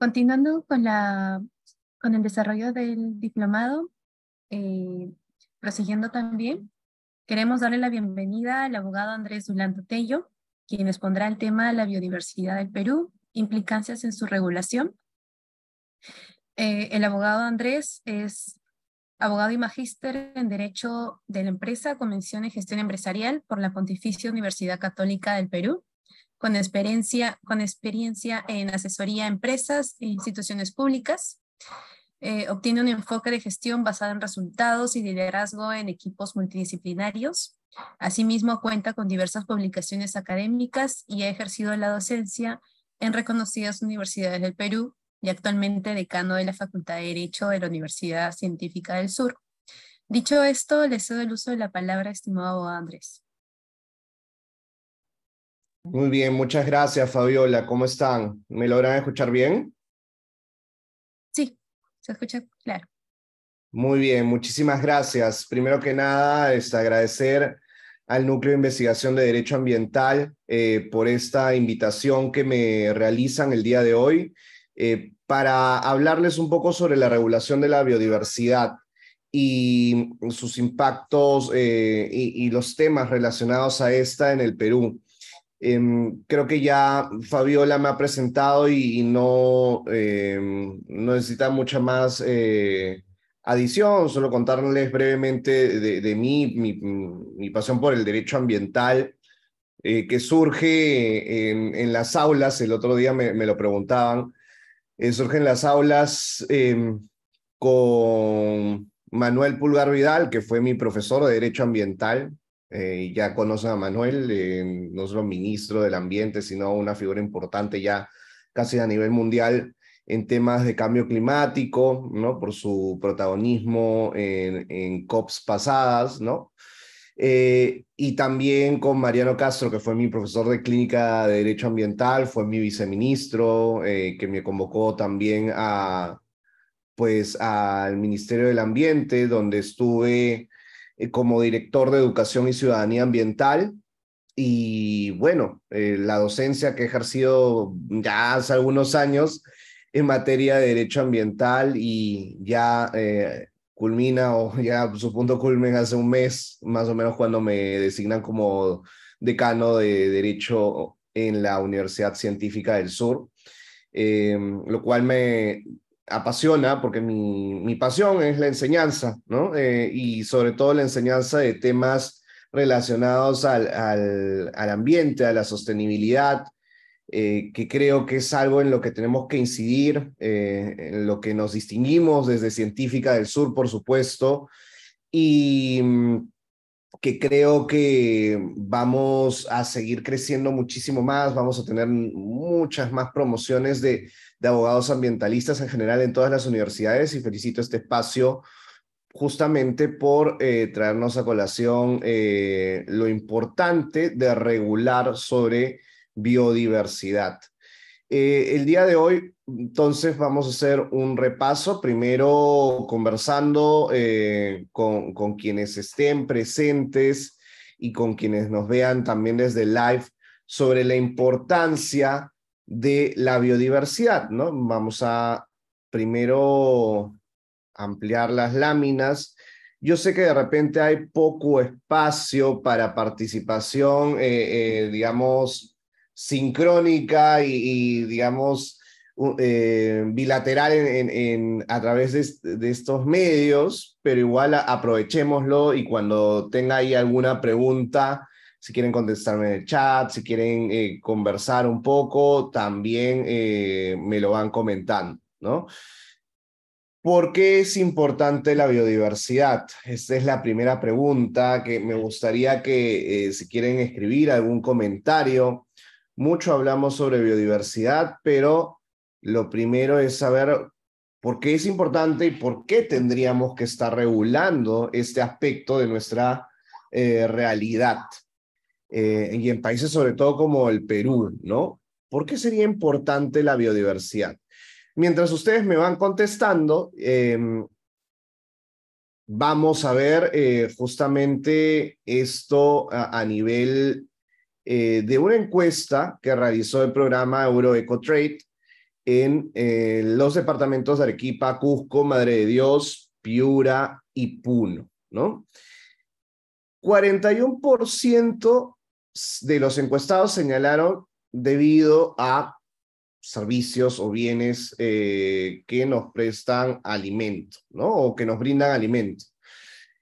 Continuando con, con el desarrollo del diplomado, eh, prosiguiendo también, queremos darle la bienvenida al abogado Andrés Dulando Tello, quien expondrá el tema de la biodiversidad del Perú, implicancias en su regulación. Eh, el abogado Andrés es abogado y magíster en Derecho de la Empresa, Convención y Gestión Empresarial por la Pontificia Universidad Católica del Perú con experiencia, con experiencia en asesoría a empresas e instituciones públicas. Eh, obtiene un enfoque de gestión basado en resultados y liderazgo en equipos multidisciplinarios. Asimismo, cuenta con diversas publicaciones académicas y ha ejercido la docencia en reconocidas universidades del Perú y actualmente decano de la Facultad de Derecho de la Universidad Científica del Sur. Dicho esto, le cedo el uso de la palabra, estimado Andrés. Muy bien, muchas gracias Fabiola. ¿Cómo están? ¿Me logran escuchar bien? Sí, se escucha claro. Muy bien, muchísimas gracias. Primero que nada, es este, agradecer al Núcleo de Investigación de Derecho Ambiental eh, por esta invitación que me realizan el día de hoy eh, para hablarles un poco sobre la regulación de la biodiversidad y sus impactos eh, y los temas relacionados a esta en el Perú. Em, creo que ya Fabiola me ha presentado y, em, no, necesita mucha más eh, adición, solo contarles brevemente de, mí, mi, pasión por el derecho ambiental. Eh, que surge en, las aulas, el otro día me, me lo preguntaban, eh, surge en las aulas em, con Manuel Pulgar Vidal, que fue mi profesor de Derecho Ambiental, eh, ya conocen a Manuel, eh, no solo ministro del ambiente, sino una figura importante ya casi a nivel mundial en temas de cambio climático, ¿no? Por su protagonismo en, COPs pasadas, ¿no? Eh, y también con Mariano Castro, que fue mi profesor de clínica de Derecho Ambiental, fue mi viceministro, que me convocó también a, pues, al Ministerio del Ambiente, donde estuve eh, como director de Educación y Ciudadanía Ambiental. Y bueno, eh, la docencia que he ejercido ya hace algunos años en materia de derecho ambiental y ya eh, culmina o ya su punto culmen hace un mes, más o menos cuando me designan como decano de derecho en la Universidad Científica del Sur. Em, lo cual me apasiona, porque mi, mi, pasión es la enseñanza, ¿no? Eh, y sobre todo la enseñanza de temas relacionados al, al, al ambiente, a la sostenibilidad, eh, que creo que es algo en lo que tenemos que incidir, eh, en lo que nos distinguimos desde Científica del Sur, por supuesto, y mm, que creo que vamos a seguir creciendo muchísimo más, vamos a tener muchas más promociones de, abogados ambientalistas en general en todas las universidades y felicito este espacio justamente por eh, traernos a colación eh, lo importante de regular sobre biodiversidad. Eh, el día de hoy, entonces, vamos a hacer un repaso, primero conversando eh, con, quienes estén presentes y con quienes nos vean también desde live sobre la importancia de la biodiversidad, ¿no? Vamos a primero ampliar las láminas. Yo sé que de repente hay poco espacio para participación, eh, digamos, sincrónica y, digamos, eh, bilateral en, a través de, estos medios, pero igual aprovechémoslo y cuando tenga ahí alguna pregunta, si quieren contestarme en el chat, si quieren eh, conversar un poco, también eh, me lo van comentando, ¿no? ¿Por qué es importante la biodiversidad? Esta es la primera pregunta que me gustaría que, si quieren escribir algún comentario, mucho hablamos sobre biodiversidad, pero lo primero es saber por qué es importante y por qué tendríamos que estar regulando este aspecto de nuestra eh, realidad. Eh, y en países sobre todo como el Perú, ¿no? ¿Por qué sería importante la biodiversidad? Mientras ustedes me van contestando, em, vamos a ver eh, justamente esto a nivel eh, de una encuesta que realizó el programa Trade en eh, los departamentos de Arequipa, Cusco, Madre de Dios, Piura y Puno, ¿no? 41% de los encuestados señalaron debido a servicios o bienes eh, que nos prestan alimento, ¿no? O que nos brindan alimento.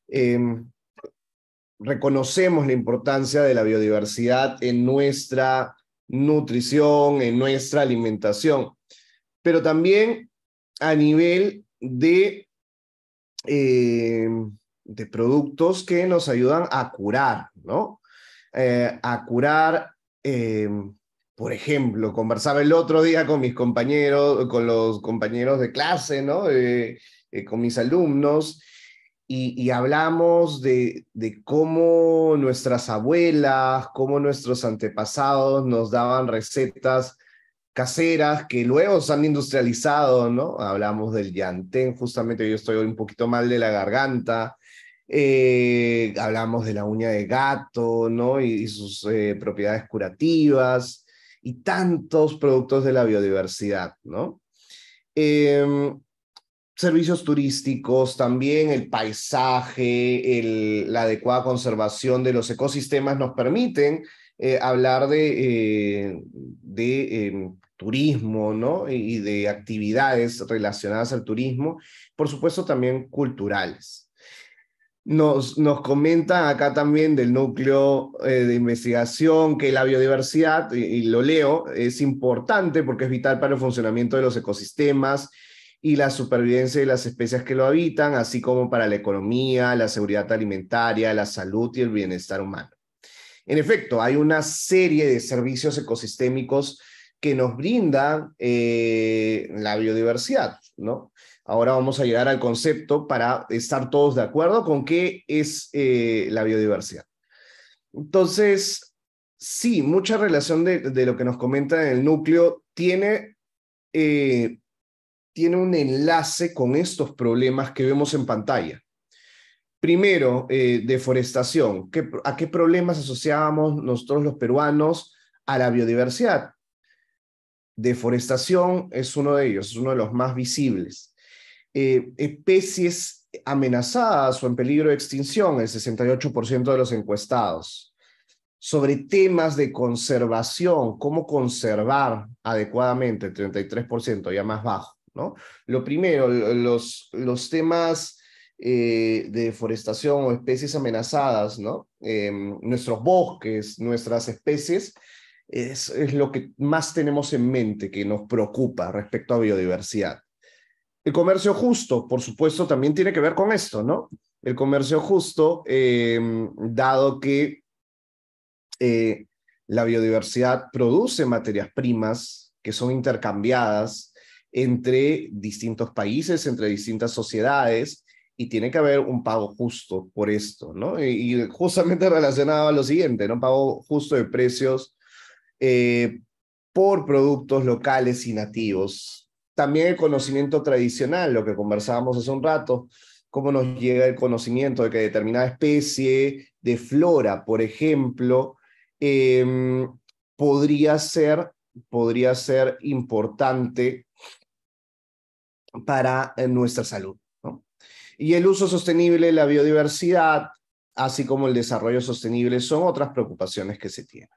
Em, reconocemos la importancia de la biodiversidad en nuestra nutrición, en nuestra alimentación, pero también a nivel de, eh, de productos que nos ayudan a curar, ¿no? Eh, a curar, eh, por ejemplo, conversaba el otro día con mis compañeros, con los compañeros de clase, ¿no? con mis alumnos, y, hablamos de, cómo nuestras abuelas, cómo nuestros antepasados nos daban recetas caseras que luego se han industrializado, ¿no? Hablamos del yantén, justamente yo estoy un poquito mal de la garganta, eh, hablamos de la uña de gato, ¿no? Y, sus eh, propiedades curativas y tantos productos de la biodiversidad, ¿no? Em, servicios turísticos, también el paisaje, la adecuada conservación de los ecosistemas nos permiten eh, hablar de, eh, de em, turismo ¿no? y de actividades relacionadas al turismo, por supuesto también culturales. Nos, nos comentan acá también del núcleo eh, de investigación que la biodiversidad, y lo leo, es importante porque es vital para el funcionamiento de los ecosistemas, y la supervivencia de las especies que lo habitan, así como para la economía, la seguridad alimentaria, la salud y el bienestar humano. En efecto, hay una serie de servicios ecosistémicos que nos brinda eh, la biodiversidad, ¿no? Ahora vamos a llegar al concepto para estar todos de acuerdo con qué es eh, la biodiversidad. Entonces, sí, mucha relación de, lo que nos comenta en el núcleo tiene eh, tiene un enlace con estos problemas que vemos en pantalla. Primero, eh, deforestación. ¿A qué problemas asociábamos nosotros los peruanos a la biodiversidad? Deforestación es uno de ellos, es uno de los más visibles. Eh, especies amenazadas o en peligro de extinción, el 68% de los encuestados. Sobre temas de conservación, cómo conservar adecuadamente, el 33%, ya más bajo. Lo primero, los, temas eh, de deforestación o especies amenazadas, em, nuestros bosques, nuestras especies, es, es lo que más tenemos en mente que nos preocupa respecto a biodiversidad. El comercio justo, por supuesto, también tiene que ver con esto, El comercio justo, em, dado que eh, la biodiversidad produce materias primas que son intercambiadas entre distintos países, entre distintas sociedades, y tiene que haber un pago justo por esto, ¿no? Y, justamente relacionado a lo siguiente, ¿no? Pago justo de precios eh, por productos locales y nativos. También el conocimiento tradicional, lo que conversábamos hace un rato, cómo nos llega el conocimiento de que determinada especie de flora, por ejemplo, em, podría, ser, podría ser importante para eh, nuestra salud. Y el uso sostenible de la biodiversidad, así como el desarrollo sostenible, son otras preocupaciones que se tienen.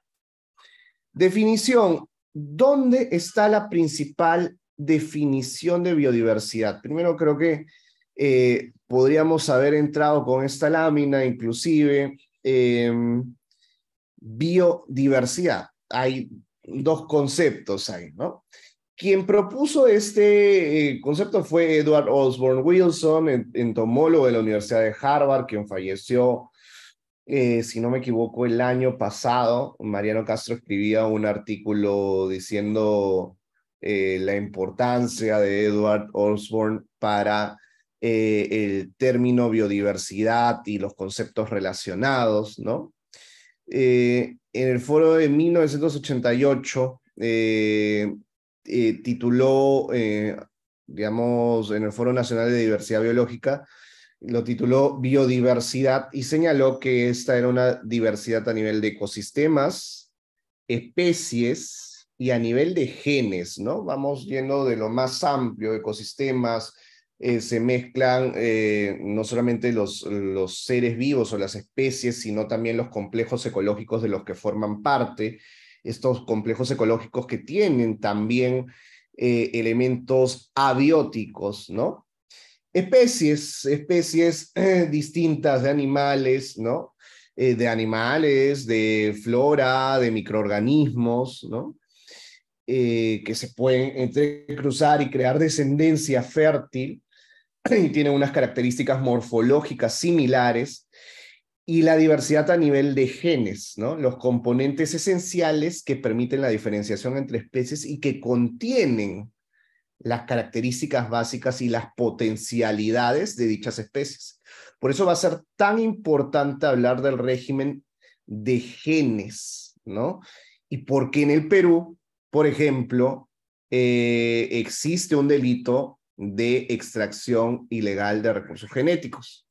Definición. ¿Dónde está la principal definición de biodiversidad? Primero creo que eh, podríamos haber entrado con esta lámina, inclusive em, biodiversidad. Hay dos conceptos ahí, ¿no? Quien propuso este eh, concepto fue Edward Osborne Wilson, entomólogo de la Universidad de Harvard, quien falleció, eh, si no me equivoco, el año pasado. Mariano Castro escribía un artículo diciendo eh, la importancia de Edward Osborne para el término biodiversidad y los conceptos relacionados, ¿no? en el foro de 1988, eh, tituló, eh, digamos, en el Foro Nacional de Diversidad Biológica, lo tituló Biodiversidad y señaló que esta era una diversidad a nivel de ecosistemas, especies y a nivel de genes, ¿no? Vamos yendo de lo más amplio, ecosistemas, eh, se mezclan no solamente los, los seres vivos o las especies, sino también los complejos ecológicos de los que forman parte, estos complejos ecológicos que tienen también eh, elementos abióticos, ¿no? Especies, especies eh, distintas de animales, ¿no? Eh, de animales, de flora, de microorganismos, ¿no? que se pueden entrecruzar y crear descendencia fértil y tienen unas características morfológicas similares y la diversidad a nivel de genes, ¿no? los componentes esenciales que permiten la diferenciación entre especies y que contienen las características básicas y las potencialidades de dichas especies. Por eso va a ser tan importante hablar del régimen de genes, ¿no? Y porque en el Perú, por ejemplo, eh, existe un delito de extracción ilegal de recursos genéticos.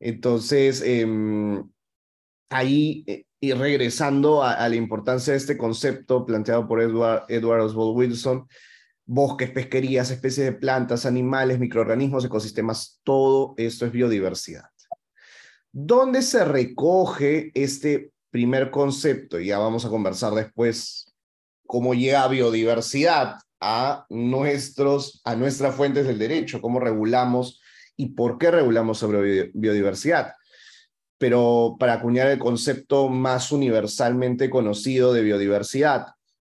Entonces, em, ahí, eh, y regresando a, la importancia de este concepto planteado por Edward, Oswald Wilson, bosques, pesquerías, especies de plantas, animales, microorganismos, ecosistemas, todo esto es biodiversidad. ¿Dónde se recoge este primer concepto? Y ya vamos a conversar después cómo llega biodiversidad a, nuestros, a nuestras fuentes del derecho, cómo regulamos y por qué regulamos sobre biodiversidad. Pero para acuñar el concepto más universalmente conocido de biodiversidad,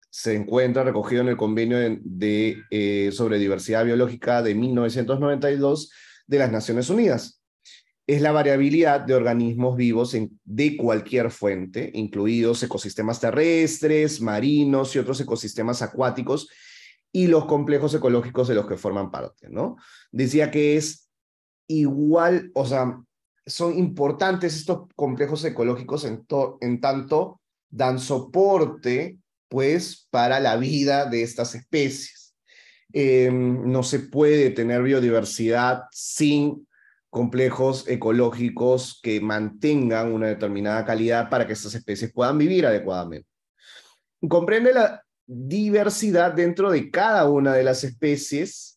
se encuentra recogido en el Convenio de, eh, sobre Diversidad Biológica de 1992 de las Naciones Unidas. Es la variabilidad de organismos vivos en, de cualquier fuente, incluidos ecosistemas terrestres, marinos y otros ecosistemas acuáticos y los complejos ecológicos de los que forman parte. ¿no? Decía que es igual, o sea, son importantes estos complejos ecológicos en, tanto dan soporte, pues, para la vida de estas especies. Eh, no se puede tener biodiversidad sin complejos ecológicos que mantengan una determinada calidad para que estas especies puedan vivir adecuadamente. Comprende la diversidad dentro de cada una de las especies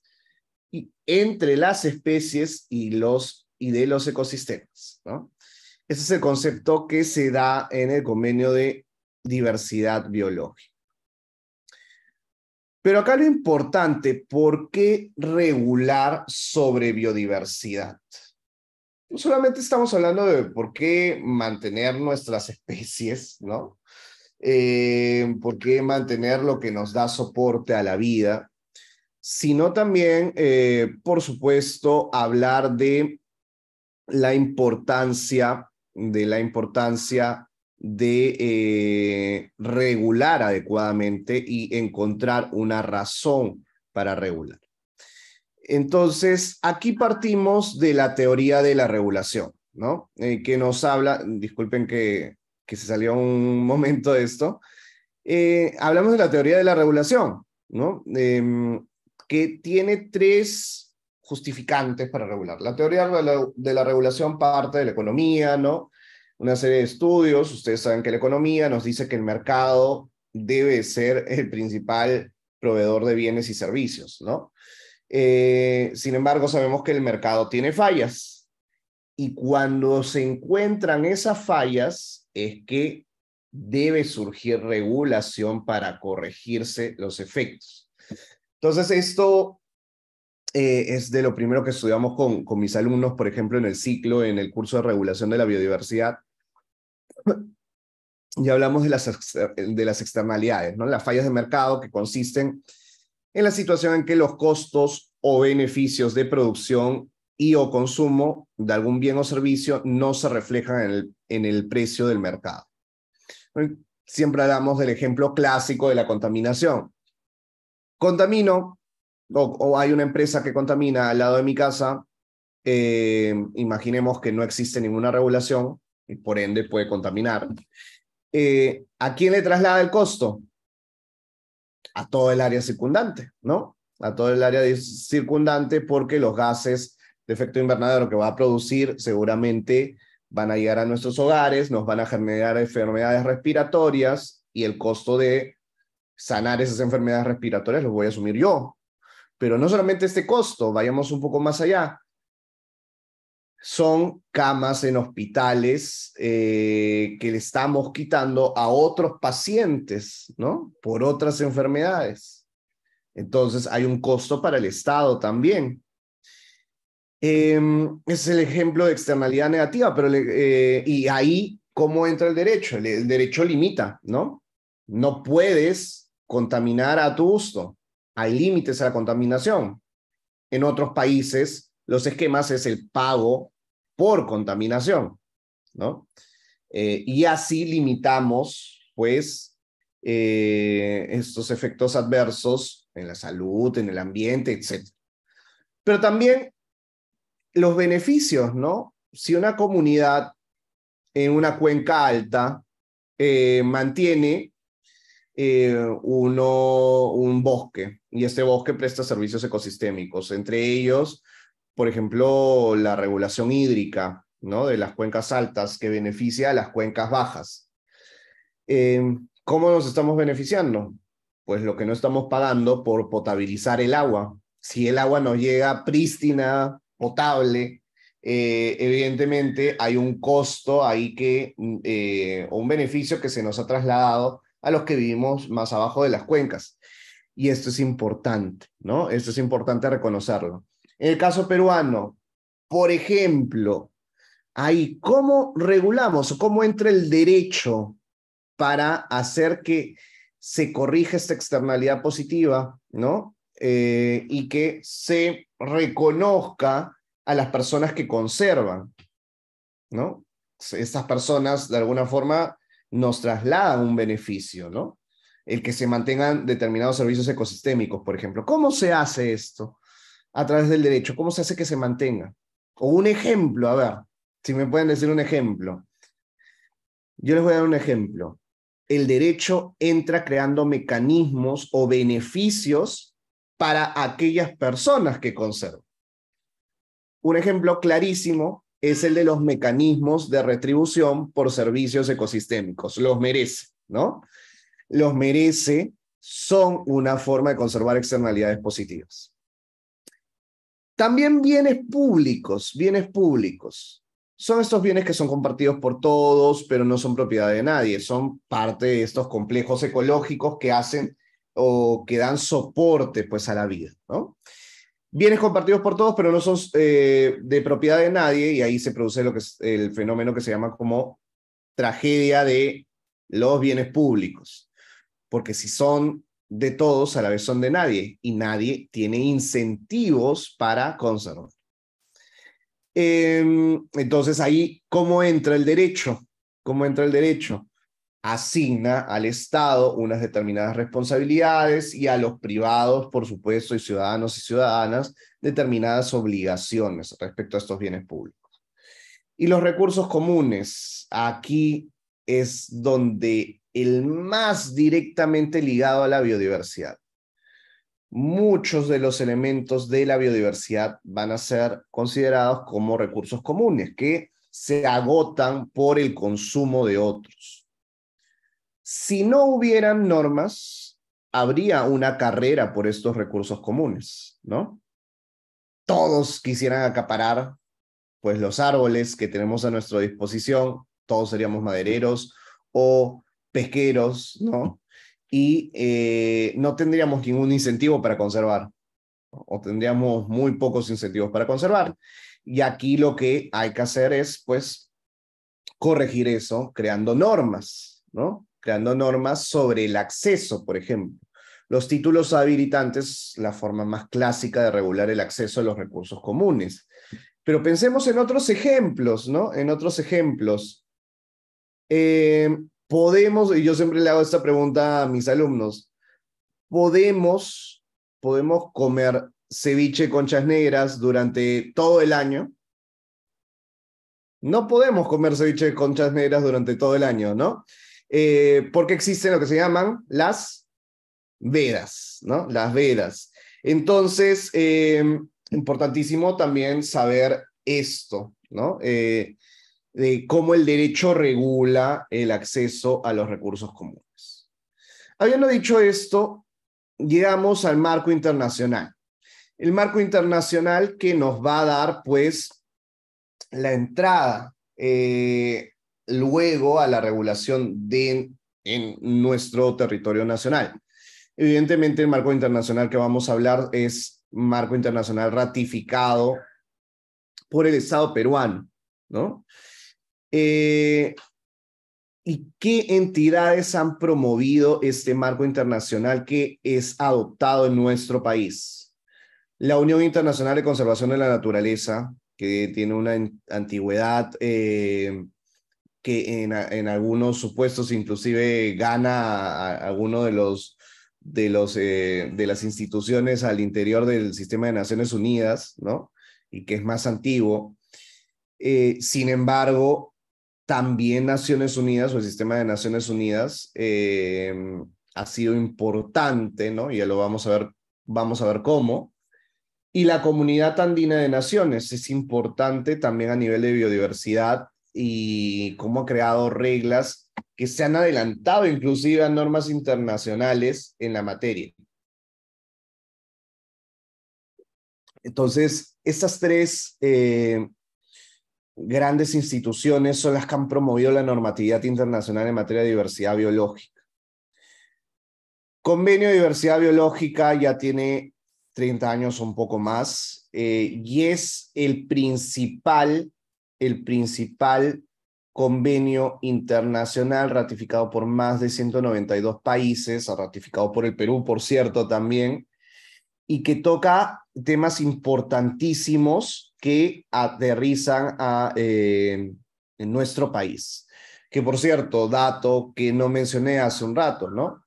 entre las especies y, los, y de los ecosistemas. Ese es el concepto que se da en el convenio de diversidad biológica. Pero acá lo importante, ¿por qué regular sobre biodiversidad? No solamente estamos hablando de por qué mantener nuestras especies, ¿no? Eh, por qué mantener lo que nos da soporte a la vida, sino también, eh, por supuesto, hablar de la importancia, de la importancia de eh, regular adecuadamente y encontrar una razón para regular. Entonces, aquí partimos de la teoría de la regulación, ¿no? Eh, que nos habla, disculpen que, que, se salió un momento de esto, hablamos de la teoría de la regulación, ¿no? Em, que tiene tres justificantes para regular. La teoría de la regulación parte de la economía, ¿no? Una serie de estudios, ustedes saben que la economía nos dice que el mercado debe ser el principal proveedor de bienes y servicios, ¿no? Eh, sin embargo, sabemos que el mercado tiene fallas y cuando se encuentran esas fallas es que debe surgir regulación para corregirse los efectos. Entonces, esto eh, es de lo primero que estudiamos con, con mis alumnos, por ejemplo, en el ciclo, en el curso de regulación de la biodiversidad. Y hablamos de las, de las externalidades, ¿no? las fallas de mercado que consisten en la situación en que los costos o beneficios de producción y o consumo de algún bien o servicio no se reflejan en el, en el precio del mercado. Siempre hablamos del ejemplo clásico de la contaminación. Contamino, o, hay una empresa que contamina al lado de mi casa, eh, imaginemos que no existe ninguna regulación y por ende puede contaminar. Eh, ¿A quién le traslada el costo? A todo el área circundante, ¿no? A todo el área circundante porque los gases de efecto invernadero que va a producir seguramente van a llegar a nuestros hogares, nos van a generar enfermedades respiratorias y el costo de sanar esas enfermedades respiratorias lo voy a asumir yo. Pero no solamente este costo, vayamos un poco más allá. Son camas en hospitales eh, que le estamos quitando a otros pacientes, ¿no? Por otras enfermedades. Entonces hay un costo para el Estado también. Em, es el ejemplo de externalidad negativa, pero eh, y ahí, ¿cómo entra el derecho? el derecho limita, ¿no? No puedes contaminar a tu gusto. Hay límites a la contaminación. En otros países, los esquemas es el pago por contaminación, ¿no? Eh, y así limitamos, pues, eh, estos efectos adversos en la salud, en el ambiente, etc. Pero también los beneficios, ¿no? Si una comunidad en una cuenca alta eh, mantiene eh, uno, un bosque y este bosque presta servicios ecosistémicos, entre ellos, por ejemplo, la regulación hídrica ¿no? de las cuencas altas que beneficia a las cuencas bajas. Eh, ¿Cómo nos estamos beneficiando? Pues lo que no estamos pagando por potabilizar el agua. Si el agua nos llega prístina, potable, eh, evidentemente hay un costo ahí que, mm, un beneficio que se nos ha trasladado a los que vivimos más abajo de las cuencas. Y esto es importante, ¿no? Esto es importante reconocerlo. En el caso peruano, por ejemplo, ahí, ¿cómo regulamos o cómo entra el derecho para hacer que se corrija esta externalidad positiva, ¿no? Eh, y que se reconozca a las personas que conservan, ¿no? Estas personas, de alguna forma, nos traslada un beneficio, ¿no? El que se mantengan determinados servicios ecosistémicos, por ejemplo. ¿Cómo se hace esto a través del derecho? ¿Cómo se hace que se mantenga? O un ejemplo, a ver, si me pueden decir un ejemplo. Yo les voy a dar un ejemplo. El derecho entra creando mecanismos o beneficios para aquellas personas que conservan. Un ejemplo clarísimo es el de los mecanismos de retribución por servicios ecosistémicos. Los merece, ¿no? Los merece son una forma de conservar externalidades positivas. También bienes públicos, bienes públicos. Son estos bienes que son compartidos por todos, pero no son propiedad de nadie, son parte de estos complejos ecológicos que hacen o que dan soporte pues a la vida, ¿no? bienes compartidos por todos, pero no son eh, de propiedad de nadie, y ahí se produce lo que es el fenómeno que se llama como tragedia de los bienes públicos, porque si son de todos, a la vez son de nadie, y nadie tiene incentivos para conservar. Em, entonces ahí, ¿cómo entra el derecho? ¿Cómo entra el derecho? asigna al Estado unas determinadas responsabilidades y a los privados, por supuesto, y ciudadanos y ciudadanas, determinadas obligaciones respecto a estos bienes públicos. Y los recursos comunes, aquí es donde el más directamente ligado a la biodiversidad. Muchos de los elementos de la biodiversidad van a ser considerados como recursos comunes que se agotan por el consumo de otros si no hubieran normas, habría una carrera por estos recursos comunes, ¿no? Todos quisieran acaparar, pues, los árboles que tenemos a nuestra disposición, todos seríamos madereros o pesqueros, ¿no? Y eh, no tendríamos ningún incentivo para conservar, o tendríamos muy pocos incentivos para conservar. Y aquí lo que hay que hacer es, pues, corregir eso creando normas, ¿no? creando normas sobre el acceso, por ejemplo. Los títulos habilitantes, la forma más clásica de regular el acceso a los recursos comunes. Pero pensemos en otros ejemplos, ¿no? En otros ejemplos. Eh, podemos, y yo siempre le hago esta pregunta a mis alumnos, podemos, podemos comer ceviche conchas negras durante todo el año. No podemos comer ceviche de conchas negras durante todo el año, ¿no? Eh, porque existen lo que se llaman las Vedas, ¿no? Las Vedas. Entonces, eh, importantísimo también saber esto, ¿no? Eh, de cómo el derecho regula el acceso a los recursos comunes. Habiendo dicho esto, llegamos al marco internacional. El marco internacional que nos va a dar, pues, la entrada eh, luego a la regulación de, en nuestro territorio nacional. Evidentemente, el marco internacional que vamos a hablar es marco internacional ratificado por el Estado peruano, ¿no? Eh, ¿Y qué entidades han promovido este marco internacional que es adoptado en nuestro país? La Unión Internacional de Conservación de la Naturaleza, que tiene una antigüedad eh, que en, en algunos supuestos inclusive gana a, alguno de los de los eh, de las instituciones al interior del sistema de Naciones Unidas, ¿no? Y que es más antiguo. Eh, sin embargo, también Naciones Unidas o el sistema de Naciones Unidas eh, ha sido importante, ¿no? Ya lo vamos a ver, vamos a ver cómo. Y la comunidad andina de naciones es importante también a nivel de biodiversidad y cómo ha creado reglas que se han adelantado inclusive a normas internacionales en la materia. Entonces, estas tres eh, grandes instituciones son las que han promovido la normatividad internacional en materia de diversidad biológica. Convenio de diversidad biológica ya tiene 30 años o un poco más eh, y es el principal el principal convenio internacional ratificado por más de 192 países, ratificado por el Perú, por cierto, también, y que toca temas importantísimos que aterrizan a eh, en nuestro país. Que por cierto, dato que no mencioné hace un rato, ¿no?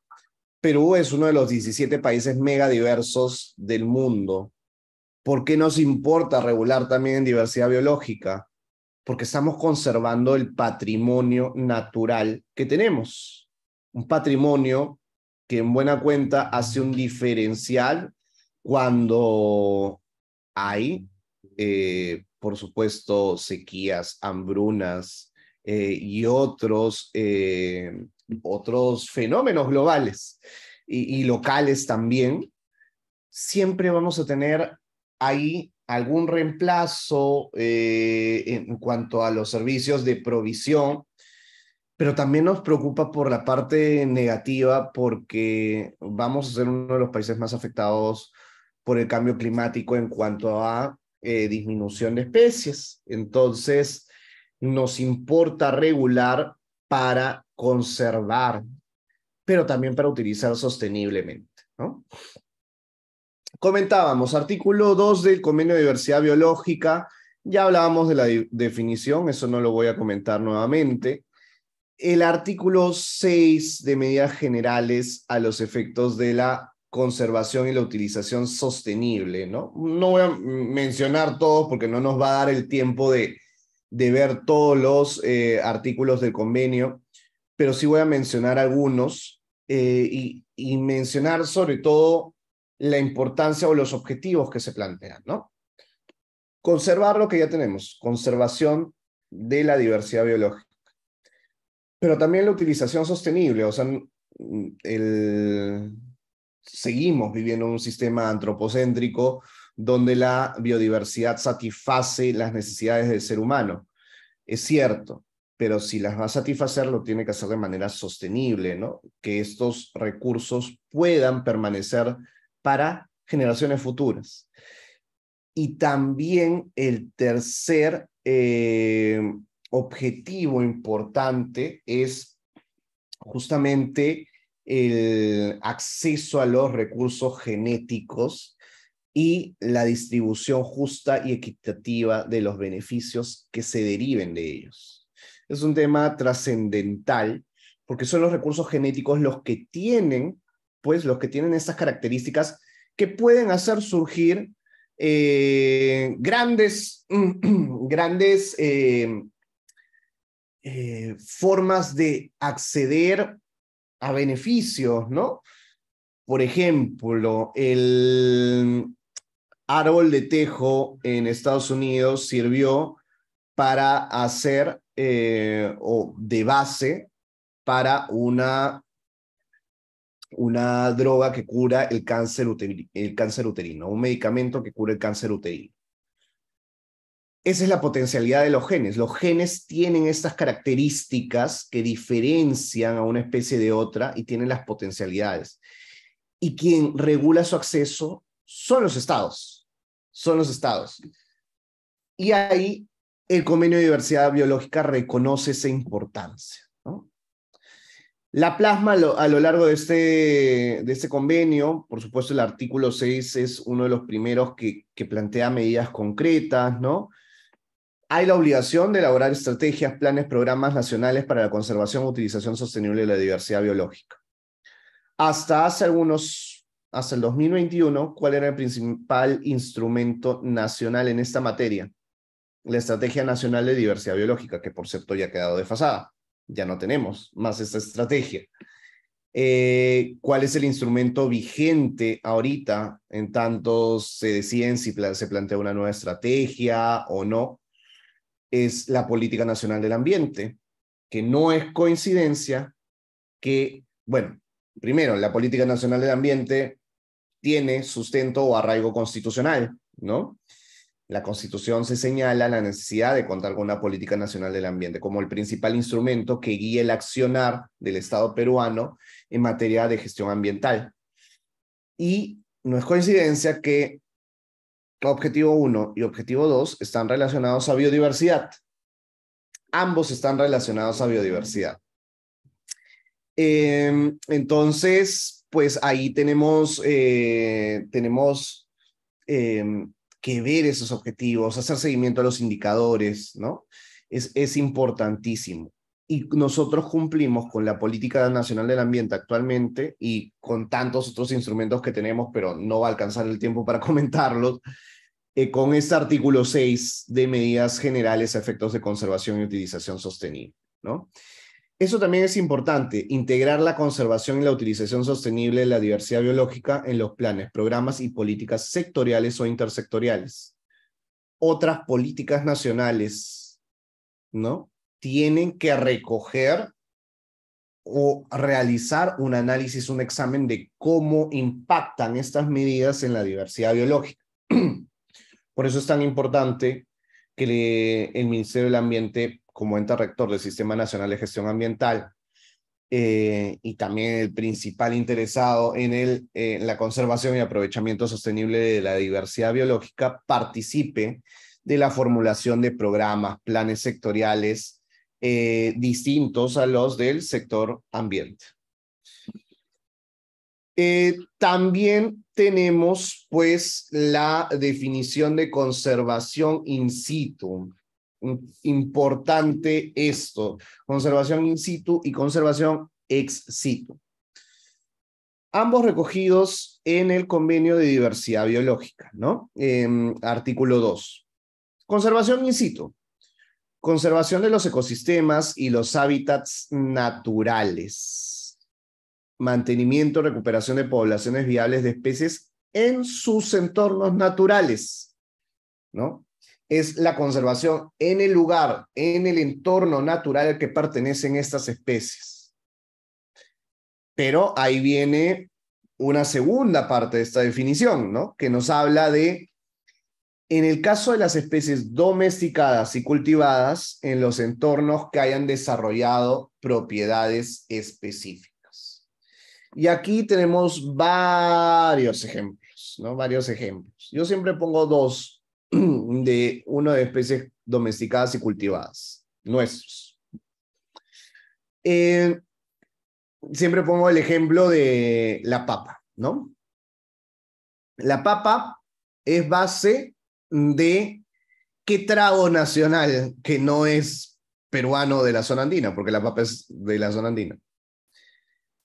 Perú es uno de los 17 países megadiversos del mundo. ¿Por qué nos importa regular también diversidad biológica? porque estamos conservando el patrimonio natural que tenemos. Un patrimonio que en buena cuenta hace un diferencial cuando hay, eh, por supuesto, sequías, hambrunas eh, y otros, eh, otros fenómenos globales y locales también, siempre vamos a tener ahí algún reemplazo eh, en cuanto a los servicios de provisión, pero también nos preocupa por la parte negativa porque vamos a ser uno de los países más afectados por el cambio climático en cuanto a eh, disminución de especies. Entonces, nos importa regular para conservar, pero también para utilizar sosteniblemente, ¿no? Comentábamos, artículo 2 del Convenio de Diversidad Biológica, ya hablábamos de la definición, eso no lo voy a comentar nuevamente. El artículo 6 de medidas generales a los efectos de la conservación y la utilización sostenible, ¿no? No voy a mencionar todos porque no nos va a dar el tiempo de, ver todos los eh, artículos del convenio, pero sí voy a mencionar algunos eh, y mencionar sobre todo la importancia o los objetivos que se plantean, ¿no? Conservar lo que ya tenemos, conservación de la diversidad biológica. Pero también la utilización sostenible, o sea, el... seguimos viviendo un sistema antropocéntrico donde la biodiversidad satisface las necesidades del ser humano. Es cierto, pero si las va a satisfacer, lo tiene que hacer de manera sostenible, ¿no? Que estos recursos puedan permanecer para generaciones futuras. Y también el tercer eh, objetivo importante es justamente el acceso a los recursos genéticos y la distribución justa y equitativa de los beneficios que se deriven de ellos. Es un tema trascendental porque son los recursos genéticos los que tienen pues los que tienen estas características que pueden hacer surgir eh, grandes, grandes eh, eh, formas de acceder a beneficios, ¿no? Por ejemplo, el árbol de tejo en Estados Unidos sirvió para hacer o de base para una una droga que cura el cáncer, uterino, un medicamento que cura el cáncer uterino. Esa es la potencialidad de los genes. Los genes tienen estas características que diferencian a una especie de otra y tienen las potencialidades. Y quien regula su acceso son los estados. Son los estados. Y ahí el convenio de diversidad biológica reconoce esa importancia. La plasma a lo largo de este, de este convenio, por supuesto el artículo 6 es uno de los primeros que, que plantea medidas concretas, ¿no? Hay la obligación de elaborar estrategias, planes, programas nacionales para la conservación y e utilización sostenible de la diversidad biológica. Hasta hace algunos, hasta el 2021, ¿cuál era el principal instrumento nacional en esta materia? La Estrategia Nacional de Diversidad Biológica, que por cierto ya ha quedado desfasada ya no tenemos más esta estrategia. Eh, ¿Cuál es el instrumento vigente ahorita en tanto se deciden si se plantea una nueva estrategia o no? Es la política nacional del ambiente, que no es coincidencia que, bueno, primero, la política nacional del ambiente tiene sustento o arraigo constitucional, ¿no? la Constitución se señala la necesidad de contar con una política nacional del ambiente como el principal instrumento que guíe el accionar del Estado peruano en materia de gestión ambiental. Y no es coincidencia que objetivo 1 y objetivo 2 están relacionados a biodiversidad. Ambos están relacionados a biodiversidad. Em, entonces, pues ahí tenemos, eh, tenemos em, ver esos objetivos, hacer seguimiento a los indicadores, ¿no? Es, es importantísimo. Y nosotros cumplimos con la Política Nacional del Ambiente actualmente y con tantos otros instrumentos que tenemos, pero no va a alcanzar el tiempo para comentarlos, eh, con este artículo 6 de medidas generales a efectos de conservación y utilización sostenible, ¿no? Eso también es importante, integrar la conservación y la utilización sostenible de la diversidad biológica en los planes, programas y políticas sectoriales o intersectoriales. Otras políticas nacionales, ¿no? Tienen que recoger o realizar un análisis, un examen de cómo impactan estas medidas en la diversidad biológica. Por eso es tan importante que el Ministerio del Ambiente como ente rector del Sistema Nacional de Gestión Ambiental eh, y también el principal interesado en, la conservación y aprovechamiento sostenible de la diversidad biológica, participe de la formulación de programas, planes sectoriales eh, distintos a los del sector ambiente. Eh, también tenemos pues la definición de conservación in situ, importante esto, conservación in situ y conservación ex situ. Ambos recogidos en el convenio de diversidad biológica, ¿no? Em, artículo 2. Conservación in situ. Conservación de los ecosistemas y los hábitats naturales. Mantenimiento, recuperación de poblaciones viables de especies en sus entornos naturales, ¿no? es la conservación en el lugar, en el entorno natural que pertenecen estas especies. Pero ahí viene una segunda parte de esta definición, ¿no? Que nos habla de, en el caso de las especies domesticadas y cultivadas, en los entornos que hayan desarrollado propiedades específicas. Y aquí tenemos varios ejemplos, ¿no? Varios ejemplos. Yo siempre pongo dos de una de especies domesticadas y cultivadas, nuestros. Eh, siempre pongo el ejemplo de la papa, ¿no? La papa es base de qué trago nacional que no es peruano de la zona andina, porque la papa es de la zona andina.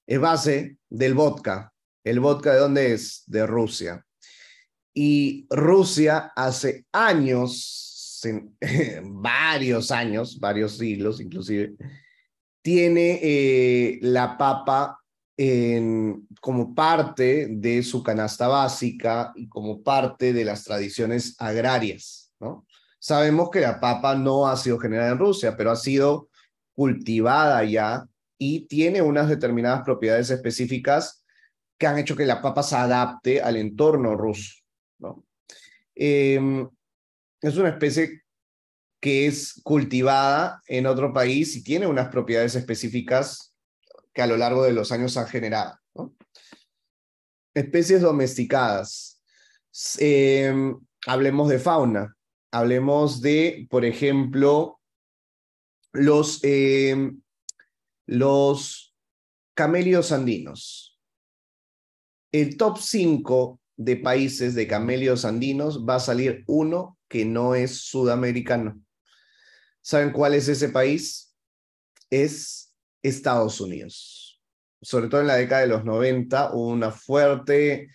Es base del vodka. ¿El vodka de dónde es? De Rusia y Rusia hace años, varios años, varios siglos inclusive, tiene eh, la papa como parte de su canasta básica y como parte de las tradiciones agrarias. Sabemos que la papa no ha sido generada en Rusia, pero ha sido cultivada ya y tiene unas determinadas propiedades específicas que han hecho que la papa se adapte al entorno ruso. Em, es una especie que es cultivada en otro país y tiene unas propiedades específicas que a lo largo de los años han generado. Especies domesticadas. Em, hablemos de fauna. Hablemos de, por ejemplo, los, em, los camelios andinos. El top 5 de países de camelios andinos va a salir uno que no es sudamericano. ¿Saben cuál es ese país? Es Estados Unidos. Sobre todo en la década de los 90 hubo una fuerte,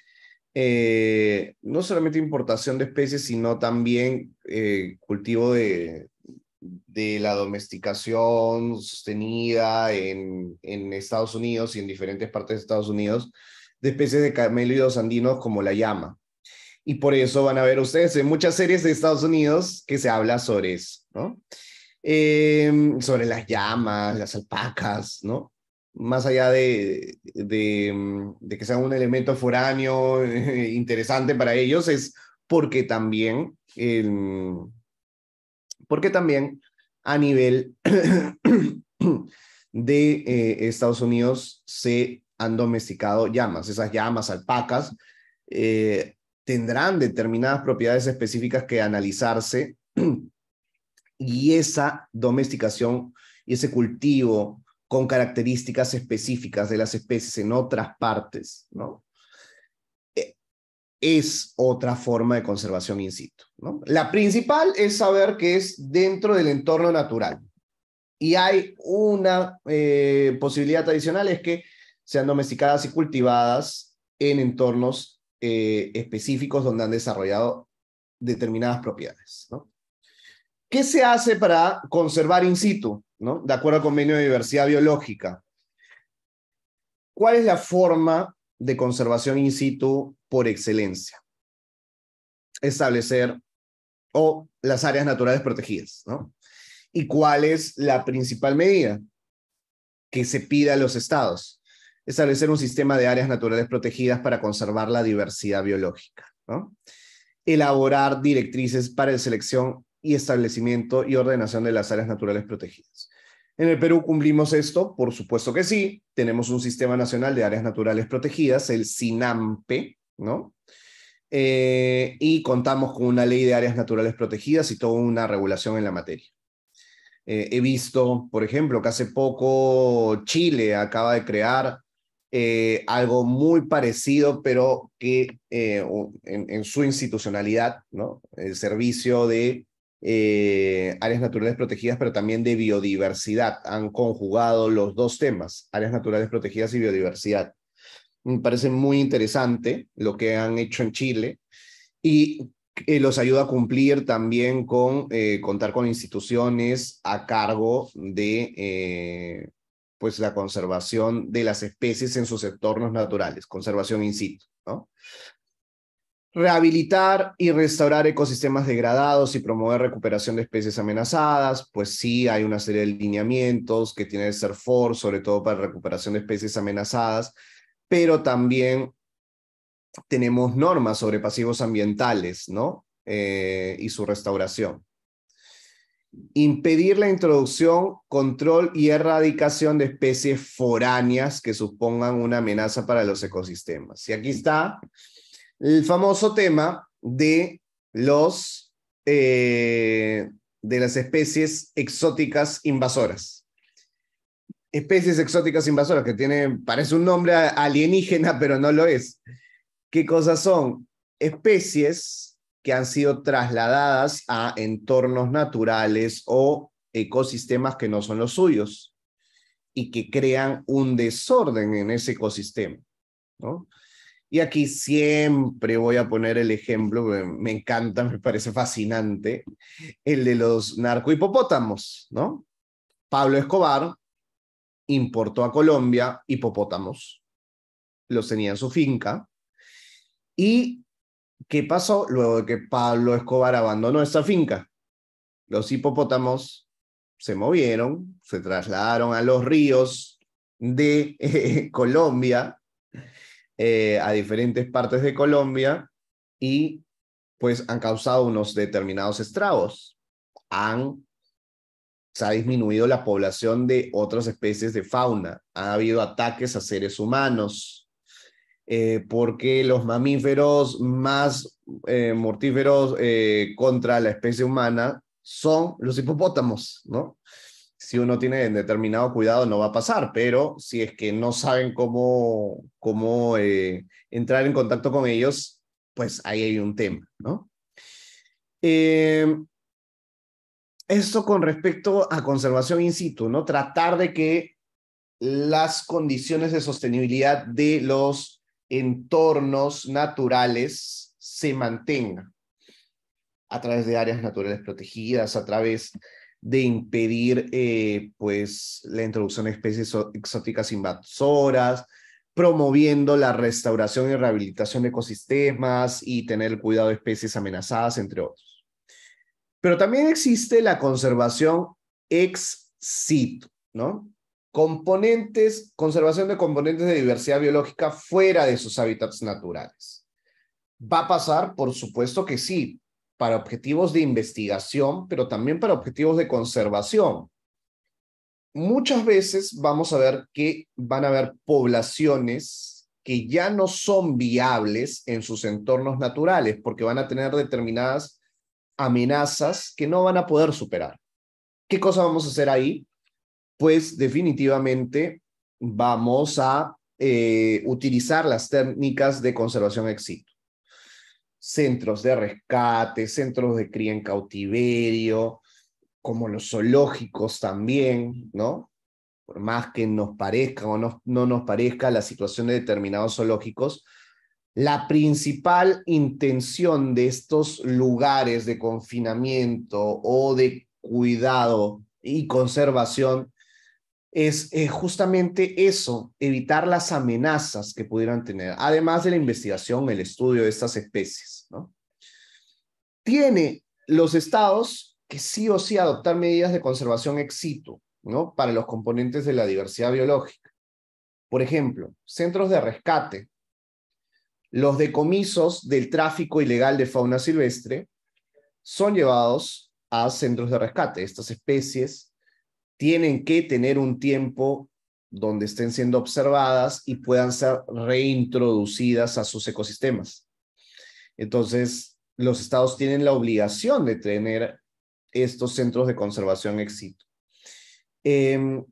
eh, no solamente importación de especies, sino también eh, cultivo de, la domesticación sostenida en Estados Unidos y en diferentes partes de Estados Unidos de especies de camélidos andinos como la llama. Y por eso van a ver ustedes en muchas series de Estados Unidos que se habla sobre eso, ¿no? Em, sobre las llamas, las alpacas, ¿no? Más allá de, de, em, que sea un elemento foráneo interesante para ellos, es porque también, porque también a nivel de eh, Estados Unidos se han domesticado llamas. Esas llamas, alpacas, eh, tendrán determinadas propiedades específicas que analizarse y esa domesticación y ese cultivo con características específicas de las especies en otras partes, ¿no? Eh, es otra forma de conservación in situ, ¿no? La principal es saber que es dentro del entorno natural. Y hay una eh, posibilidad adicional, es que sean domesticadas y cultivadas en entornos eh, específicos donde han desarrollado determinadas propiedades. ¿Qué se hace para conservar in situ, de acuerdo al convenio de diversidad biológica? ¿Cuál es la forma de conservación in situ por excelencia? Establecer o las áreas naturales protegidas, ¿Y cuál es la principal medida que se pide a los estados? establecer un sistema de áreas naturales protegidas para conservar la diversidad biológica, ¿no? elaborar directrices para la selección y establecimiento y ordenación de las áreas naturales protegidas. ¿En el Perú cumplimos esto? Por supuesto que sí. Tenemos un Sistema Nacional de Áreas Naturales Protegidas, el SINAMPE, ¿no? Eh, y contamos con una ley de áreas naturales protegidas y toda una regulación en la materia. Eh, he visto, por ejemplo, que hace poco Chile acaba de crear eh, algo muy parecido, pero que eh, en, su institucionalidad, ¿no? El servicio de eh, áreas naturales protegidas, pero también de biodiversidad. Han conjugado los dos temas, áreas naturales protegidas y biodiversidad. Me parece muy interesante lo que han hecho en Chile y los ayuda a cumplir también con contar con instituciones a cargo de pues la conservación de las especies en sus entornos naturales, conservación in situ, Rehabilitar y restaurar ecosistemas degradados y promover recuperación de especies amenazadas, pues sí, hay una serie de lineamientos que tiene el CERFOR, sobre todo para recuperación de especies amenazadas, pero también tenemos normas sobre pasivos ambientales, ¿no? Eh, y su restauración impedir la introducción, control y erradicación de especies foráneas que supongan una amenaza para los ecosistemas. Y aquí está el famoso tema de los eh, de las especies exóticas invasoras. Especies exóticas invasoras que tienen parece un nombre alienígena, pero no lo es. ¿Qué cosas son? Especies que han sido trasladadas a entornos naturales o ecosistemas que no son los suyos y que crean un desorden en ese ecosistema, ¿no? Y aquí siempre voy a poner el ejemplo, me encanta, me parece fascinante, el de los narcohipopótamos, ¿no? Pablo Escobar importó a Colombia hipopótamos, los tenía en su finca, y ¿Qué pasó luego de que Pablo Escobar abandonó esta finca? Los hipopótamos se movieron, se trasladaron a los ríos de Colombia, eh, a diferentes partes de Colombia, y pues han causado unos determinados estragos. se ha disminuido la población de otras especies de fauna, ha habido ataques a seres humanos, eh, porque los mamíferos más eh, mortíferos eh, contra la especie humana son los hipopótamos, ¿no? Si uno tiene determinado cuidado no va a pasar, pero si es que no saben cómo, cómo entrar en contacto con ellos, pues ahí hay un tema, ¿no? esto con respecto a conservación in situ, ¿no? Tratar de que las condiciones de sostenibilidad de los entornos naturales se mantenga a través de áreas naturales protegidas, a través de impedir eh, pues, la introducción de especies exóticas invasoras, promoviendo la restauración y rehabilitación de ecosistemas y tener el cuidado de especies amenazadas, entre otros. Pero también existe la conservación ex situ, ¿no? componentes, conservación de componentes de diversidad biológica fuera de sus hábitats naturales. ¿Va a pasar? Por supuesto que sí, para objetivos de investigación, pero también para objetivos de conservación. Muchas veces vamos a ver que van a haber poblaciones que ya no son viables en sus entornos naturales porque van a tener determinadas amenazas que no van a poder superar. ¿Qué cosa vamos a hacer ahí? pues definitivamente vamos a eh, utilizar las técnicas de conservación ex Centros de rescate, centros de cría en cautiverio, como los zoológicos también, ¿no? Por más que nos parezca o no, no nos parezca la situación de determinados zoológicos, la principal intención de estos lugares de confinamiento o de cuidado y conservación es eh, justamente eso, evitar las amenazas que pudieran tener, además de la investigación, el estudio de estas especies. Tiene los estados que sí o sí adoptar medidas de conservación éxito ¿no? para los componentes de la diversidad biológica. Por ejemplo, centros de rescate, los decomisos del tráfico ilegal de fauna silvestre son llevados a centros de rescate. Estas especies tienen que tener un tiempo donde estén siendo observadas y puedan ser reintroducidas a sus ecosistemas. Entonces, los estados tienen la obligación de tener estos centros de conservación éxito. Em,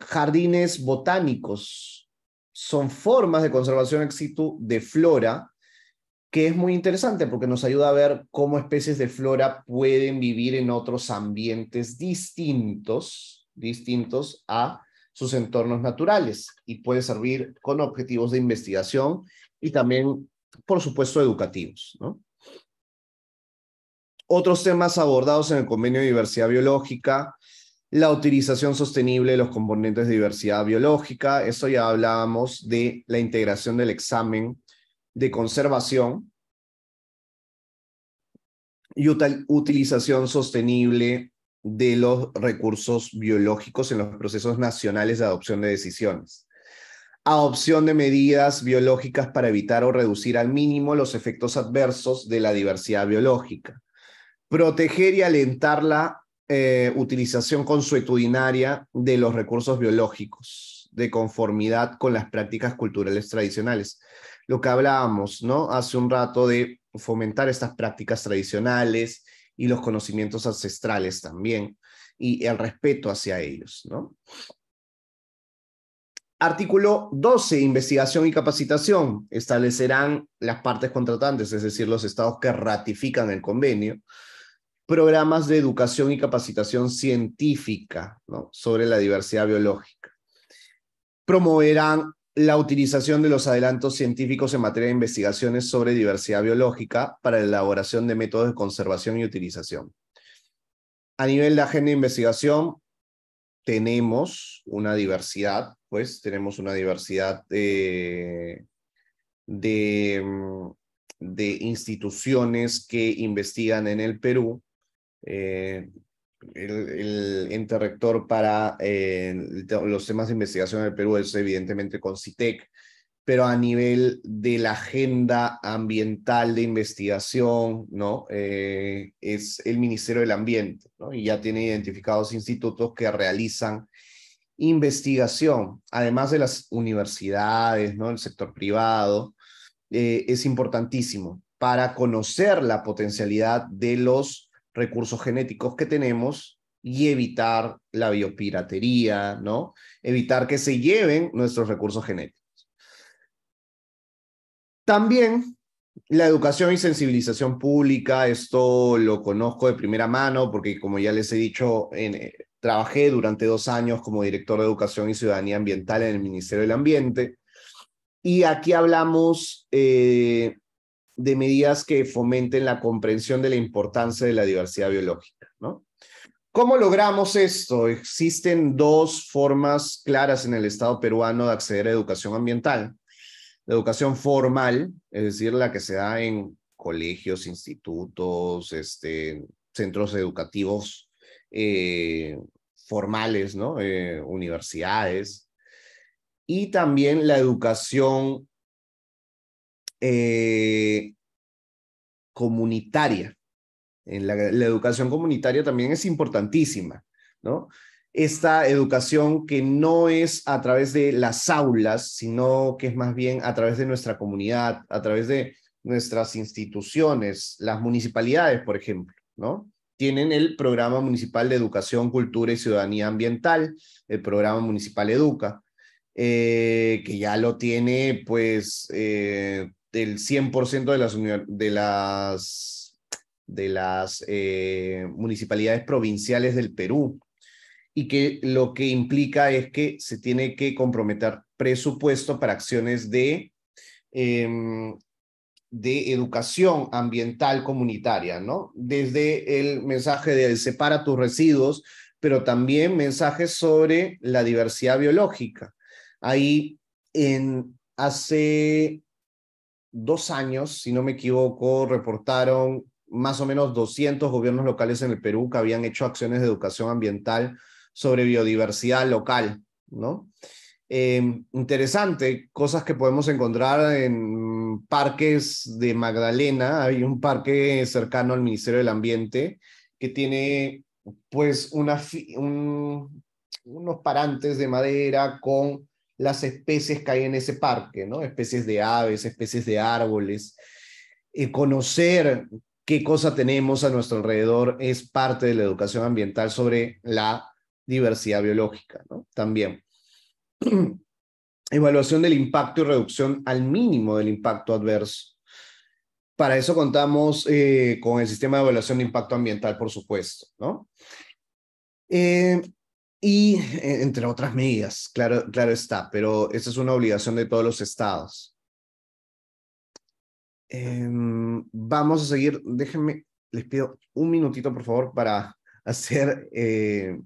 jardines botánicos son formas de conservación éxito de flora que es muy interesante porque nos ayuda a ver cómo especies de flora pueden vivir en otros ambientes distintos, distintos a sus entornos naturales y puede servir con objetivos de investigación y también, por supuesto, educativos. Otros temas abordados en el convenio de diversidad biológica, la utilización sostenible de los componentes de diversidad biológica, eso ya hablábamos de la integración del examen de conservación y utilización sostenible de los recursos biológicos en los procesos nacionales de adopción de decisiones. Adopción de medidas biológicas para evitar o reducir al mínimo los efectos adversos de la diversidad biológica. Proteger y alentar la eh, utilización consuetudinaria de los recursos biológicos de conformidad con las prácticas culturales tradicionales lo que hablábamos, ¿no? Hace un rato de fomentar estas prácticas tradicionales y los conocimientos ancestrales también y el respeto hacia ellos, ¿no? Artículo 12, investigación y capacitación. Establecerán las partes contratantes, es decir, los estados que ratifican el convenio, programas de educación y capacitación científica sobre la diversidad biológica. Promoverán la utilización de los adelantos científicos en materia de investigaciones sobre diversidad biológica para la elaboración de métodos de conservación y utilización. A nivel de agenda de investigación, tenemos una diversidad, pues tenemos una diversidad de, de, mm, instituciones que investigan en el Perú. Eh, el, el ente rector para eh, los temas de investigación en el Perú es evidentemente con CITEC, e pero a nivel de la agenda ambiental de investigación, ¿no? Eh, es el Ministerio del Ambiente, ¿no? Y ya tiene identificados institutos que realizan investigación, además de las universidades, ¿no? El sector privado, eh, es importantísimo para conocer la potencialidad de los recursos genéticos que tenemos y evitar la biopiratería, ¿no? Evitar que se lleven nuestros recursos genéticos. También la educación y sensibilización pública, esto lo conozco de primera mano porque como ya les he dicho, eh, trabajé durante dos años como director de educación y ciudadanía ambiental en el Ministerio del Ambiente. Y aquí hablamos eh, de medidas que fomenten la comprensión de la importancia de la diversidad biológica, ¿no? ¿Cómo logramos esto? Existen dos formas claras en el Estado peruano de acceder a educación ambiental. La educación formal, es decir, la que se da en colegios, institutos, este, centros educativos eh, formales, ¿no? Eh, universidades. Y también la educación eh, comunitaria. En la, educación comunitaria también es importantísima, ¿no? Esta educación que no es a través de las aulas, sino que es más bien a través de nuestra comunidad, a través de nuestras instituciones, las municipalidades, por ejemplo, ¿no? Tienen el Programa Municipal de Educación, Cultura y Ciudadanía Ambiental, el Programa Municipal Educa, eh, que ya lo tiene, pues, eh, del 100% de las, de las, de eh, las municipalidades provinciales del Perú y que lo que implica es que se tiene que comprometer presupuesto para acciones de, em, de educación ambiental comunitaria, ¿no? Desde el mensaje de separa tus residuos, pero también mensajes sobre la diversidad biológica. Ahí en hace dos años, si no me equivoco, reportaron más o menos 200 gobiernos locales en el Perú que habían hecho acciones de educación ambiental sobre biodiversidad local, ¿no? Em, interesante, cosas que podemos encontrar en parques de Magdalena. Hay un parque cercano al Ministerio del Ambiente que tiene pues unos parantes de madera con las especies que hay en ese parque, ¿no? Especies de aves, especies de árboles. conocer qué cosa tenemos a nuestro alrededor es parte de la educación ambiental sobre la diversidad biológica, ¿no? También. Evaluación del impacto y reducción al mínimo del impacto adverso. Para eso contamos eh, con el sistema de evaluación de impacto ambiental, por supuesto, ¿no? Eh, y e, entre otras medidas, claro, claro está, pero esa es una obligación de todos los estados. Em, vamos a seguir, déjenme, les pido un minutito por favor para hacer eh,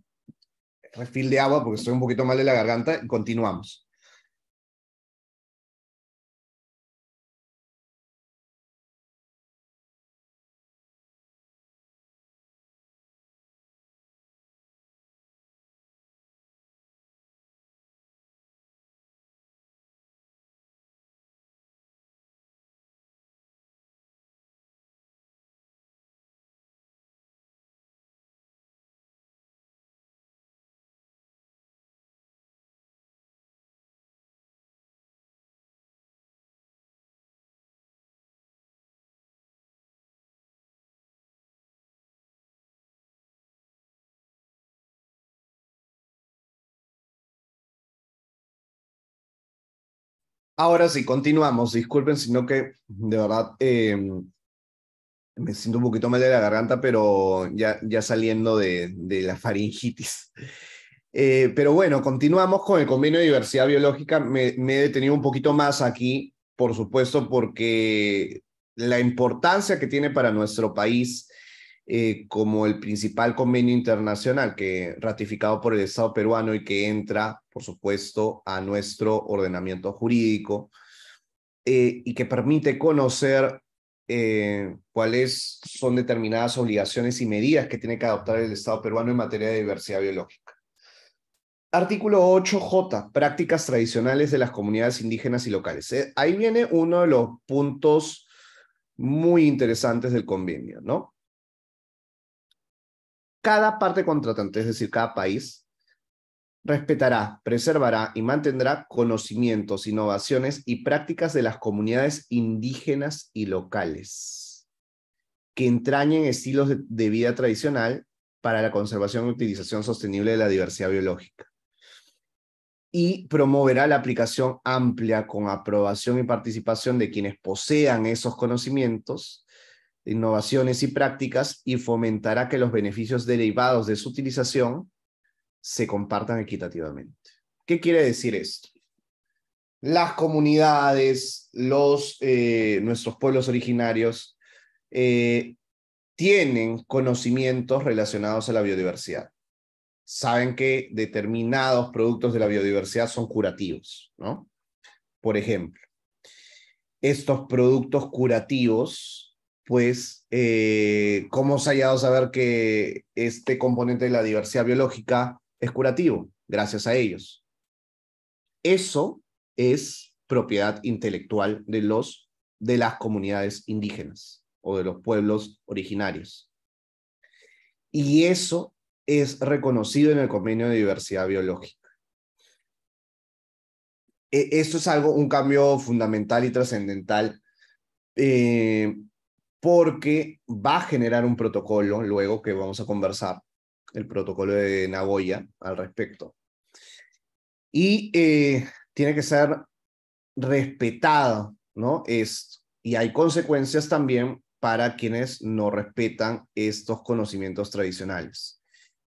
refil de agua porque estoy un poquito mal de la garganta y continuamos. Ahora sí, continuamos. Disculpen, sino que de verdad eh, me siento un poquito mal de la garganta, pero ya, ya saliendo de, la faringitis. Eh, pero bueno, continuamos con el convenio de diversidad biológica. me, he detenido un poquito más aquí, por supuesto, porque la importancia que tiene para nuestro país eh, como el principal convenio internacional que ratificado por el Estado peruano y que entra, por supuesto, a nuestro ordenamiento jurídico eh, y que permite conocer eh, cuáles son determinadas obligaciones y medidas que tiene que adoptar el Estado peruano en materia de diversidad biológica. Artículo 8J, prácticas tradicionales de las comunidades indígenas y locales. ahí viene uno de los puntos muy interesantes del convenio, ¿no? cada parte contratante, es decir, cada país, respetará, preservará y mantendrá conocimientos, innovaciones y prácticas de las comunidades indígenas y locales que entrañen estilos de, vida tradicional para la conservación y utilización sostenible de la diversidad biológica y promoverá la aplicación amplia con aprobación y participación de quienes posean esos conocimientos innovaciones y prácticas y fomentará que los beneficios derivados de su utilización se compartan equitativamente. ¿Qué quiere decir esto? Las comunidades, los, eh, nuestros pueblos originarios eh, tienen conocimientos relacionados a la biodiversidad. Saben que determinados productos de la biodiversidad son curativos, ¿no? Por ejemplo, estos productos curativos pues eh, cómo se ha llegado a saber que este componente de la diversidad biológica es curativo, gracias a ellos. Eso es propiedad intelectual de, los, de las comunidades indígenas o de los pueblos originarios. Y eso es reconocido en el convenio de diversidad biológica. eso esto es algo, un cambio fundamental y trascendental eh, porque va a generar un protocolo luego que vamos a conversar, el protocolo de Nagoya al respecto. Y eh, tiene que ser respetado, ¿no? Es, y hay consecuencias también para quienes no respetan estos conocimientos tradicionales.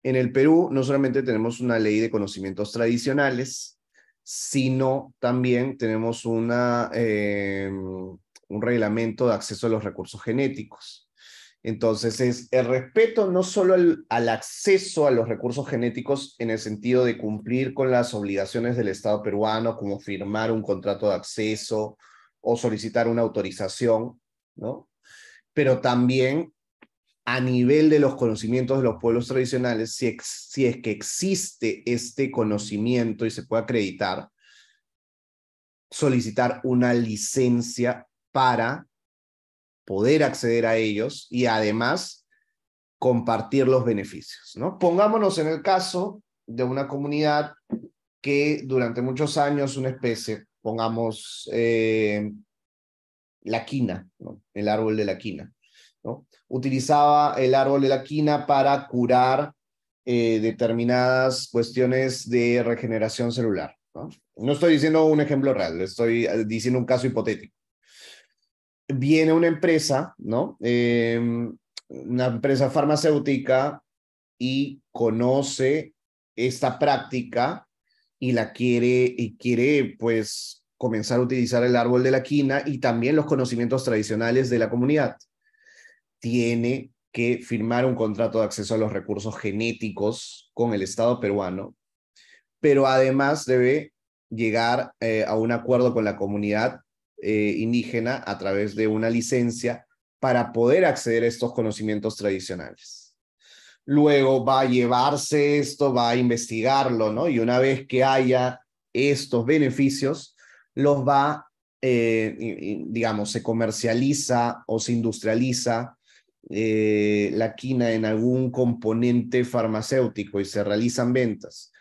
En el Perú no solamente tenemos una ley de conocimientos tradicionales, sino también tenemos una, em, un reglamento de acceso a los recursos genéticos. Entonces, es el respeto no solo al, acceso a los recursos genéticos en el sentido de cumplir con las obligaciones del Estado peruano, como firmar un contrato de acceso o solicitar una autorización, ¿no? Pero también a nivel de los conocimientos de los pueblos tradicionales, si, si es que existe este conocimiento y se puede acreditar, solicitar una licencia para poder acceder a ellos y además compartir los beneficios. ¿no? Pongámonos en el caso de una comunidad que durante muchos años una especie, pongamos eh, la quina, ¿no? el árbol de la quina, ¿no? utilizaba el árbol de la quina para curar eh, determinadas cuestiones de regeneración celular. ¿no? ¿no? estoy diciendo un ejemplo real, estoy eh, diciendo un caso hipotético viene una empresa, ¿no? Em, una empresa farmacéutica y conoce esta práctica y la quiere, y quiere pues comenzar a utilizar el árbol de la quina y también los conocimientos tradicionales de la comunidad. Tiene que firmar un contrato de acceso a los recursos genéticos con el Estado peruano, pero además debe llegar eh, a un acuerdo con la comunidad eh, indígena a través de una licencia para poder acceder a estos conocimientos tradicionales. Luego va a llevarse esto, va a investigarlo, ¿no? Y una vez que haya estos beneficios, los va, eh, digamos, se comercializa o se industrializa eh, la quina en algún componente farmacéutico y se realizan ventas.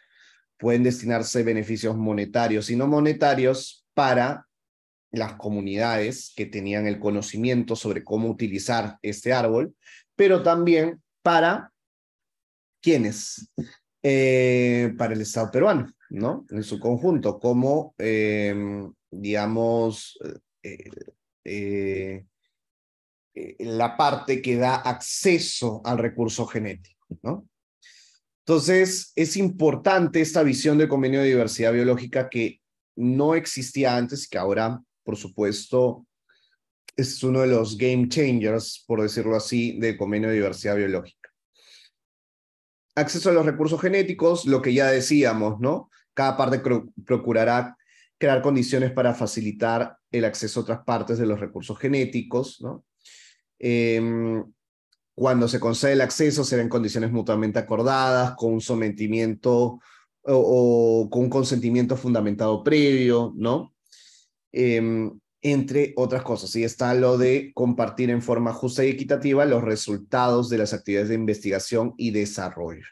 Pueden destinarse beneficios monetarios y no monetarios para las comunidades que tenían el conocimiento sobre cómo utilizar este árbol, pero también para ¿quiénes? Eh, para el Estado peruano, ¿no? En su conjunto, como, em, digamos, eh, eh, la parte que da acceso al recurso genético, ¿no? Entonces, es importante esta visión del convenio de diversidad biológica que no existía antes y que ahora por supuesto, es uno de los game changers, por decirlo así, de convenio de diversidad biológica. Acceso a los recursos genéticos, lo que ya decíamos, ¿no? Cada parte procurará crear condiciones para facilitar el acceso a otras partes de los recursos genéticos, ¿no? Em, cuando se concede el acceso será en condiciones mutuamente acordadas, con un sometimiento o, con un consentimiento fundamentado previo, ¿no? Em, entre otras cosas. Y está lo de compartir en forma justa y equitativa los resultados de las actividades de investigación y desarrollo.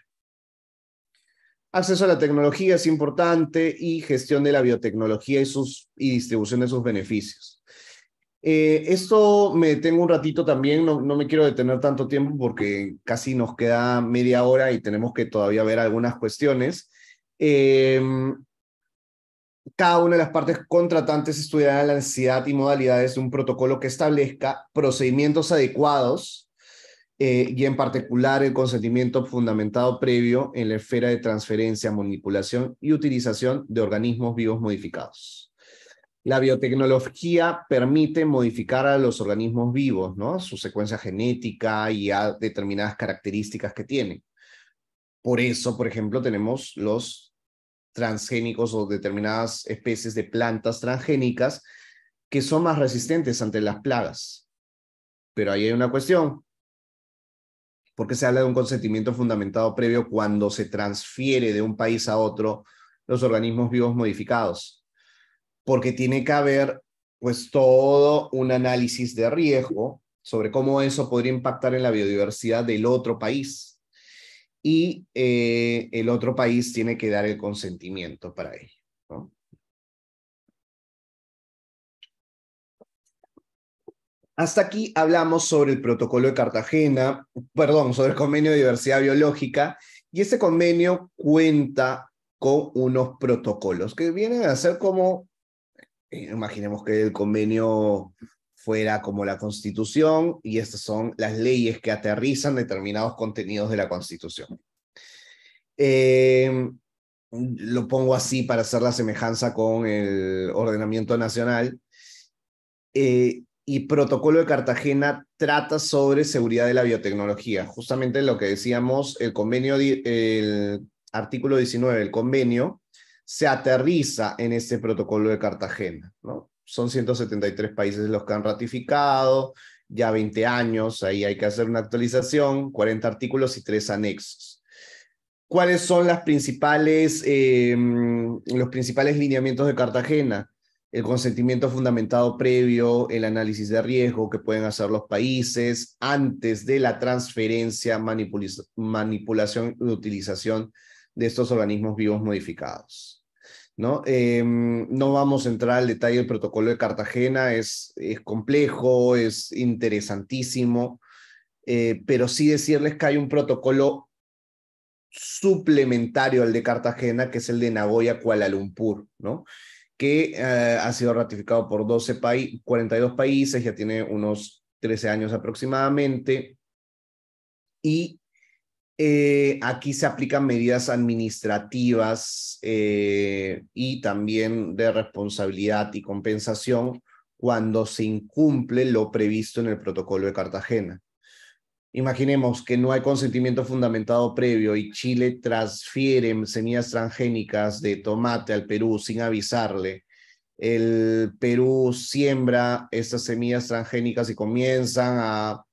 Acceso a la tecnología es importante y gestión de la biotecnología y, sus, y distribución de sus beneficios. Eh, esto me detengo un ratito también, no, no, me quiero detener tanto tiempo porque casi nos queda media hora y tenemos que todavía ver algunas cuestiones. Eh, cada una de las partes contratantes estudiará la necesidad y modalidades de un protocolo que establezca procedimientos adecuados eh, y en particular el consentimiento fundamentado previo en la esfera de transferencia, manipulación y utilización de organismos vivos modificados. La biotecnología permite modificar a los organismos vivos, ¿no? Su secuencia genética y a determinadas características que tienen. Por eso, por ejemplo, tenemos los transgénicos o determinadas especies de plantas transgénicas que son más resistentes ante las plagas. Pero ahí hay una cuestión. ¿Por se habla de un consentimiento fundamentado previo cuando se transfiere de un país a otro los organismos vivos modificados? Porque tiene que haber pues todo un análisis de riesgo sobre cómo eso podría impactar en la biodiversidad del otro país y eh, el otro país tiene que dar el consentimiento para ello. Hasta aquí hablamos sobre el protocolo de Cartagena, perdón, sobre el convenio de diversidad biológica, y ese convenio cuenta con unos protocolos que vienen a ser como, eh, imaginemos que el convenio fuera como la Constitución y estas son las leyes que aterrizan determinados contenidos de la Constitución. Em, lo pongo así para hacer la semejanza con el ordenamiento nacional. Eh, y Protocolo de Cartagena trata sobre seguridad de la biotecnología, justamente lo que decíamos, el convenio, el artículo 19 del convenio se aterriza en ese protocolo de Cartagena, ¿no? son 173 países los que han ratificado, ya 20 años, ahí hay que hacer una actualización, 40 artículos y 3 anexos. ¿Cuáles son las principales, em, los principales lineamientos de Cartagena? El consentimiento fundamentado previo, el análisis de riesgo que pueden hacer los países antes de la transferencia, manipulación y utilización de estos organismos vivos modificados. Em, ¿no? vamos a entrar al detalle del protocolo de Cartagena, es, es complejo, es interesantísimo, eh, pero sí decirles que hay un protocolo suplementario al de Cartagena, que es el de Nagoya Kuala Lumpur, ¿no? que eh, ha sido ratificado por 12 42 países, ya tiene unos 13 años aproximadamente, y eh, aquí se aplican medidas administrativas eh, y también de responsabilidad y compensación cuando se incumple lo previsto en el protocolo de Cartagena. Imaginemos que no hay consentimiento fundamentado previo y Chile transfiere semillas transgénicas de tomate al Perú sin avisarle. El Perú siembra estas semillas transgénicas y comienzan a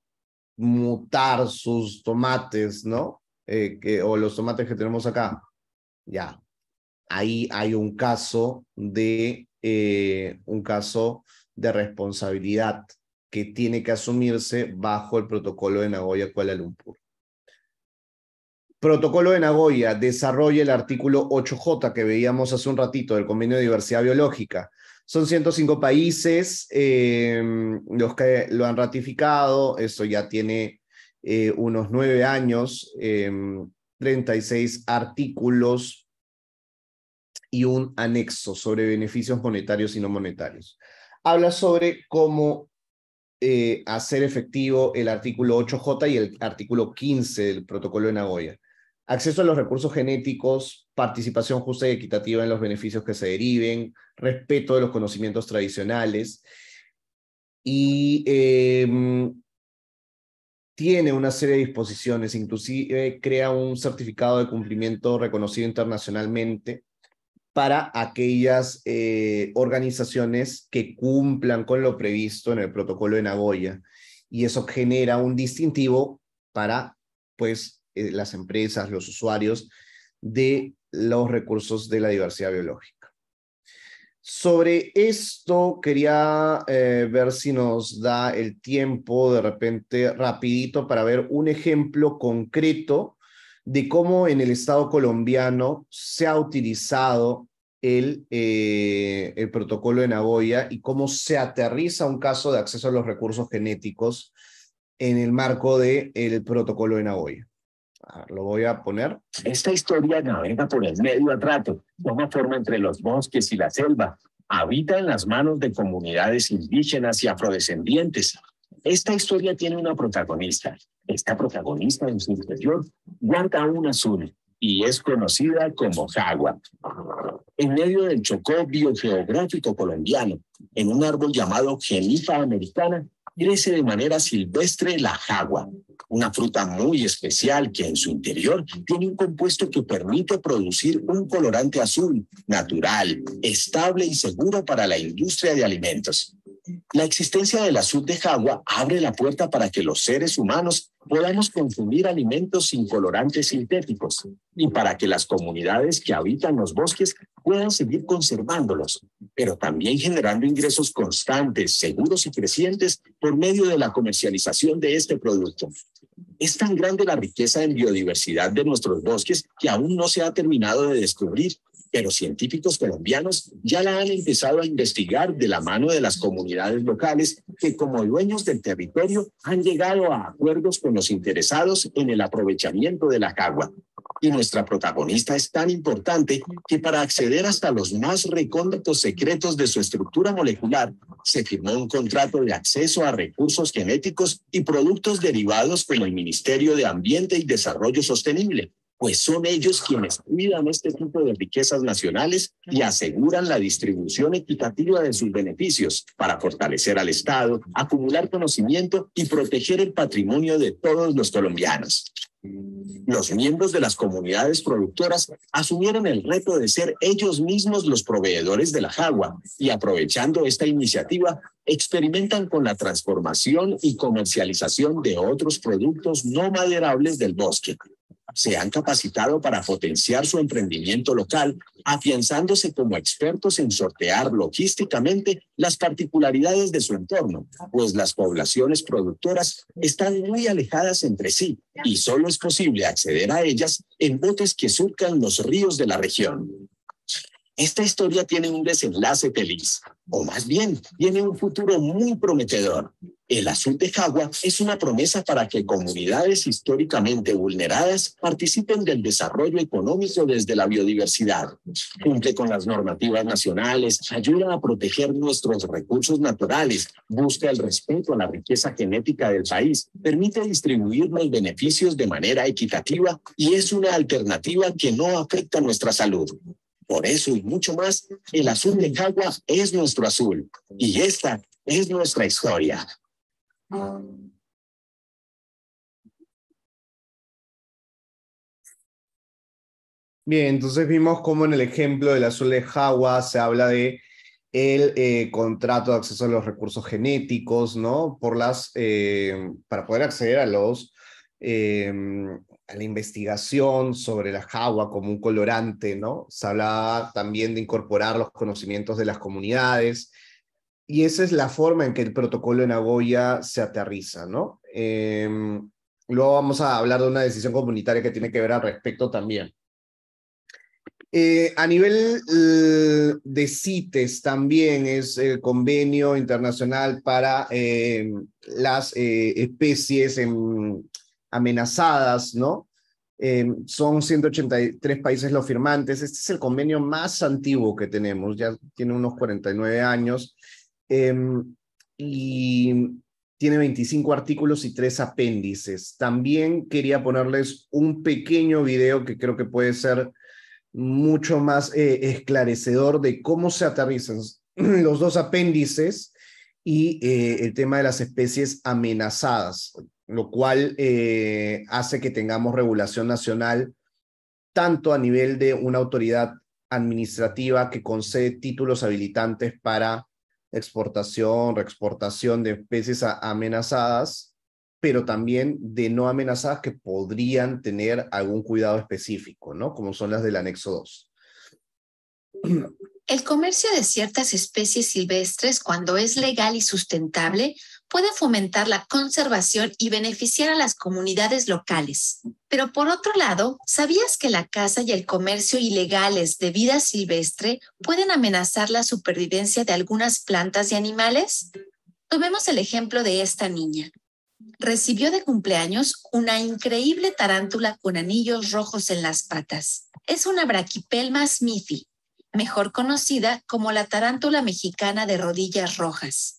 mutar sus tomates, ¿no? Eh, que, o los tomates que tenemos acá. Ya. Ahí hay un caso de eh, un caso de responsabilidad que tiene que asumirse bajo el protocolo de Nagoya Kuala Lumpur. Protocolo de Nagoya desarrolla el artículo 8J que veíamos hace un ratito del Convenio de Diversidad Biológica, son 105 países em, los que lo han ratificado, eso ya tiene eh, unos nueve años, 36 em, artículos y un anexo sobre beneficios monetarios y no monetarios. Habla sobre cómo eh, hacer efectivo el artículo 8J y el artículo 15 del protocolo de Nagoya. Acceso a los recursos genéticos, participación justa y equitativa en los beneficios que se deriven, respeto de los conocimientos tradicionales y em, tiene una serie de disposiciones, inclusive crea un certificado de cumplimiento reconocido internacionalmente para aquellas eh, organizaciones que cumplan con lo previsto en el protocolo de Nagoya. Y eso genera un distintivo para pues, eh, las empresas, los usuarios, de los recursos de la diversidad biológica. Sobre esto quería eh, ver si nos da el tiempo de repente rapidito para ver un ejemplo concreto de cómo en el Estado colombiano se ha utilizado el, eh, el protocolo de Nagoya y cómo se aterriza un caso de acceso a los recursos genéticos en el marco del el protocolo de Nagoya. Ah, lo voy a poner. Esta historia navega por el medio atrato, toma forma entre los bosques y la selva, habita en las manos de comunidades indígenas y afrodescendientes. Esta historia tiene una protagonista. Esta protagonista en su interior guarda un azul y es conocida como Jagua. En medio del chocó biogeográfico colombiano, en un árbol llamado genifa americana, crece de manera silvestre la jagua, una fruta muy especial que en su interior tiene un compuesto que permite producir un colorante azul natural, estable y seguro para la industria de alimentos. La existencia del azul de Jagua abre la puerta para que los seres humanos podamos consumir alimentos sin colorantes sintéticos y para que las comunidades que habitan los bosques puedan seguir conservándolos, pero también generando ingresos constantes, seguros y crecientes por medio de la comercialización de este producto. Es tan grande la riqueza en biodiversidad de nuestros bosques que aún no se ha terminado de descubrir pero científicos colombianos ya la han empezado a investigar de la mano de las comunidades locales que como dueños del territorio han llegado a acuerdos con los interesados en el aprovechamiento de la cagua. Y nuestra protagonista es tan importante que para acceder hasta los más recónditos secretos de su estructura molecular, se firmó un contrato de acceso a recursos genéticos y productos derivados con el Ministerio de Ambiente y Desarrollo Sostenible pues son ellos quienes cuidan este tipo de riquezas nacionales y aseguran la distribución equitativa de sus beneficios para fortalecer al Estado, acumular conocimiento y proteger el patrimonio de todos los colombianos. Los miembros de las comunidades productoras asumieron el reto de ser ellos mismos los proveedores de la jagua y aprovechando esta iniciativa experimentan con la transformación y comercialización de otros productos no maderables del bosque, se han capacitado para potenciar su emprendimiento local, afianzándose como expertos en sortear logísticamente las particularidades de su entorno, pues las poblaciones productoras están muy alejadas entre sí y solo es posible acceder a ellas en botes que surcan los ríos de la región. Esta historia tiene un desenlace feliz, o más bien, tiene un futuro muy prometedor. El azul de Jagua es una promesa para que comunidades históricamente vulneradas participen del desarrollo económico desde la biodiversidad. Cumple con las normativas nacionales, ayuda a proteger nuestros recursos naturales, busca el respeto a la riqueza genética del país, permite distribuir los beneficios de manera equitativa y es una alternativa que no afecta nuestra salud. Por eso y mucho más, el azul de Jagua es nuestro azul y esta es nuestra historia. Bien, entonces vimos cómo en el ejemplo del azul de Jagua se habla de el eh, contrato de acceso a los recursos genéticos, ¿no? Por las, eh, para poder acceder a los Em, a la investigación sobre la jagua como un colorante, ¿no? Se hablaba también de incorporar los conocimientos de las comunidades. Y esa es la forma en que el protocolo en Nagoya se aterriza, ¿no? Em, luego vamos a hablar de una decisión comunitaria que tiene que ver al respecto también. Eh, a nivel eh, de CITES también es el eh, convenio internacional para em, las especies en, amenazadas, ¿no? Eh, son 183 países los firmantes. Este es el convenio más antiguo que tenemos, ya tiene unos 49 años em, y tiene 25 artículos y tres apéndices. También quería ponerles un pequeño video que creo que puede ser mucho más eh, esclarecedor de cómo se aterrizan los dos apéndices y eh, el tema de las especies amenazadas lo cual eh, hace que tengamos regulación nacional tanto a nivel de una autoridad administrativa que concede títulos habilitantes para exportación, reexportación de especies amenazadas, pero también de no amenazadas que podrían tener algún cuidado específico, ¿no? Como son las del anexo 2. El comercio de ciertas especies silvestres, cuando es legal y sustentable, puede fomentar la conservación y beneficiar a las comunidades locales. Pero por otro lado, ¿sabías que la caza y el comercio ilegales de vida silvestre pueden amenazar la supervivencia de algunas plantas y animales? Tomemos el ejemplo de esta niña. Recibió de cumpleaños una increíble tarántula con anillos rojos en las patas. Es una brachypelma smithi, mejor conocida como la tarántula mexicana de rodillas rojas.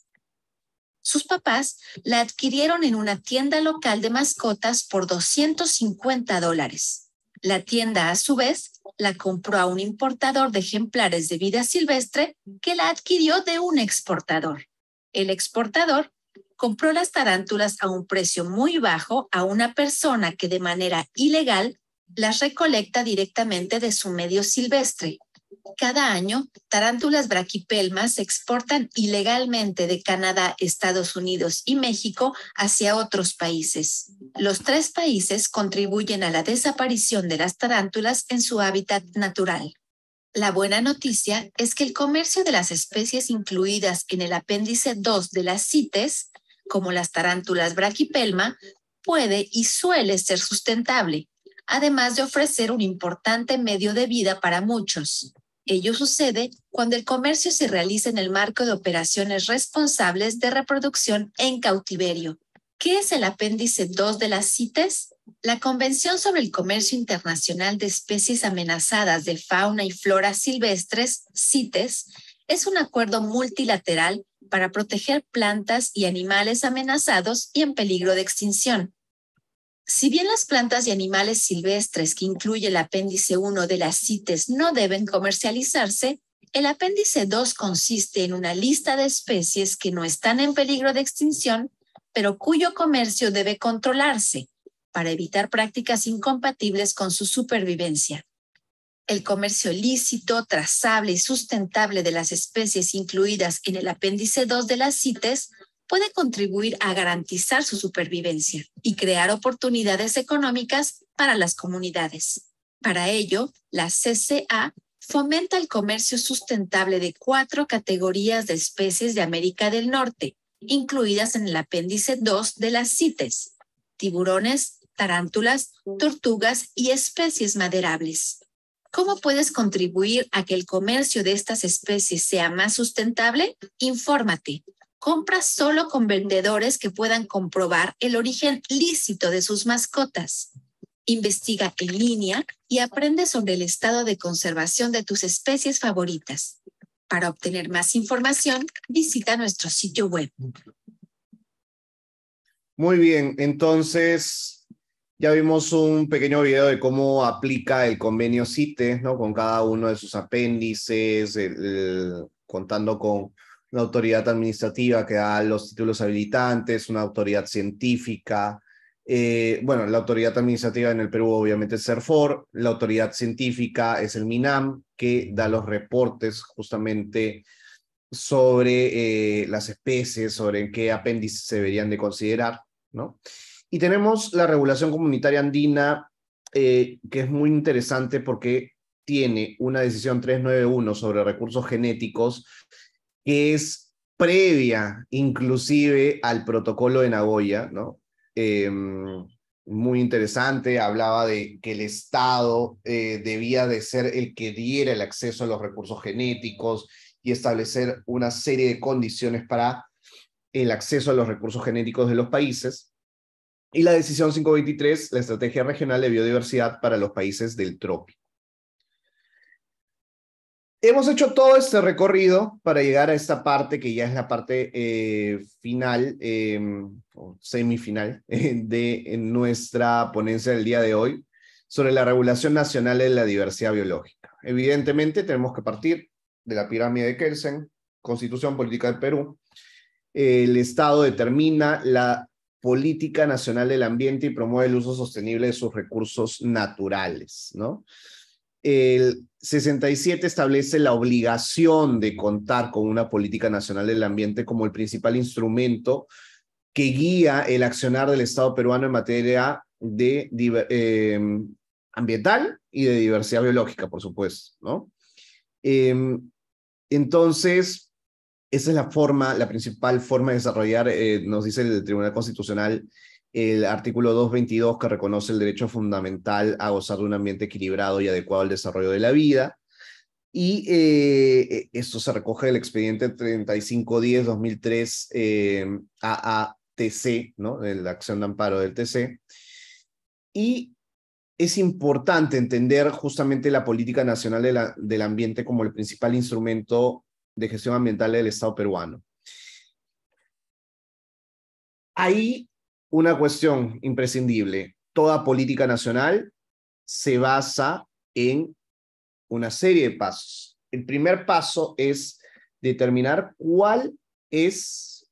Sus papás la adquirieron en una tienda local de mascotas por 250 dólares. La tienda, a su vez, la compró a un importador de ejemplares de vida silvestre que la adquirió de un exportador. El exportador compró las tarántulas a un precio muy bajo a una persona que de manera ilegal las recolecta directamente de su medio silvestre, cada año, tarántulas braquipelmas se exportan ilegalmente de Canadá, Estados Unidos y México hacia otros países. Los tres países contribuyen a la desaparición de las tarántulas en su hábitat natural. La buena noticia es que el comercio de las especies incluidas en el apéndice 2 de las CITES, como las tarántulas braquipelma, puede y suele ser sustentable, además de ofrecer un importante medio de vida para muchos. Ello sucede cuando el comercio se realiza en el marco de operaciones responsables de reproducción en cautiverio. ¿Qué es el apéndice 2 de las CITES? La Convención sobre el Comercio Internacional de Especies Amenazadas de Fauna y Flora Silvestres, CITES, es un acuerdo multilateral para proteger plantas y animales amenazados y en peligro de extinción. Si bien las plantas y animales silvestres que incluye el apéndice 1 de las CITES no deben comercializarse, el apéndice 2 consiste en una lista de especies que no están en peligro de extinción, pero cuyo comercio debe controlarse para evitar prácticas incompatibles con su supervivencia. El comercio lícito, trazable y sustentable de las especies incluidas en el apéndice 2 de las CITES puede contribuir a garantizar su supervivencia y crear oportunidades económicas para las comunidades. Para ello, la CCA fomenta el comercio sustentable de cuatro categorías de especies de América del Norte, incluidas en el apéndice 2 de las CITES, tiburones, tarántulas, tortugas y especies maderables. ¿Cómo puedes contribuir a que el comercio de estas especies sea más sustentable? Infórmate compra solo con vendedores que puedan comprobar el origen lícito de sus mascotas. Investiga en línea y aprende sobre el estado de conservación de tus especies favoritas. Para obtener más información, visita nuestro sitio web. Muy bien, entonces ya vimos un pequeño video de cómo aplica el convenio CITES, ¿no? Con cada uno de sus apéndices, contando con la autoridad administrativa que da los títulos habilitantes, una autoridad científica. Eh, bueno, la autoridad administrativa en el Perú obviamente es CERFOR, la autoridad científica es el MINAM, que da los reportes justamente sobre eh, las especies, sobre qué apéndices se deberían de considerar, ¿no? Y tenemos la regulación comunitaria andina, eh, que es muy interesante porque tiene una decisión 391 sobre recursos genéticos que es previa inclusive al protocolo de Nagoya, ¿no? Em, muy interesante, hablaba de que el Estado eh, debía de ser el que diera el acceso a los recursos genéticos y establecer una serie de condiciones para el acceso a los recursos genéticos de los países. Y la decisión 523, la estrategia regional de biodiversidad para los países del trópico hemos hecho todo este recorrido para llegar a esta parte que ya es la parte eh, final em, o semifinal de nuestra ponencia del día de hoy sobre la regulación nacional de la diversidad biológica. Evidentemente tenemos que partir de la pirámide de Kelsen, Constitución Política del Perú. El Estado determina la política nacional del ambiente y promueve el uso sostenible de sus recursos naturales, ¿no? El 67 establece la obligación de contar con una política nacional del ambiente como el principal instrumento que guía el accionar del Estado peruano en materia de, em, ambiental y de diversidad biológica, por supuesto, ¿no? Em, entonces, esa es la forma, la principal forma de desarrollar, eh, nos dice el Tribunal Constitucional, el artículo 222 que reconoce el derecho fundamental a gozar de un ambiente equilibrado y adecuado al desarrollo de la vida. Y eh, e, esto se recoge del expediente 3510-2003 eh, AATC, ¿no? de la acción de amparo del TC. Y es importante entender justamente la política nacional del ambiente como el principal instrumento de gestión ambiental del Estado peruano. Ahí una cuestión imprescindible. Toda política nacional se basa en una serie de pasos. El primer paso es determinar cuál es,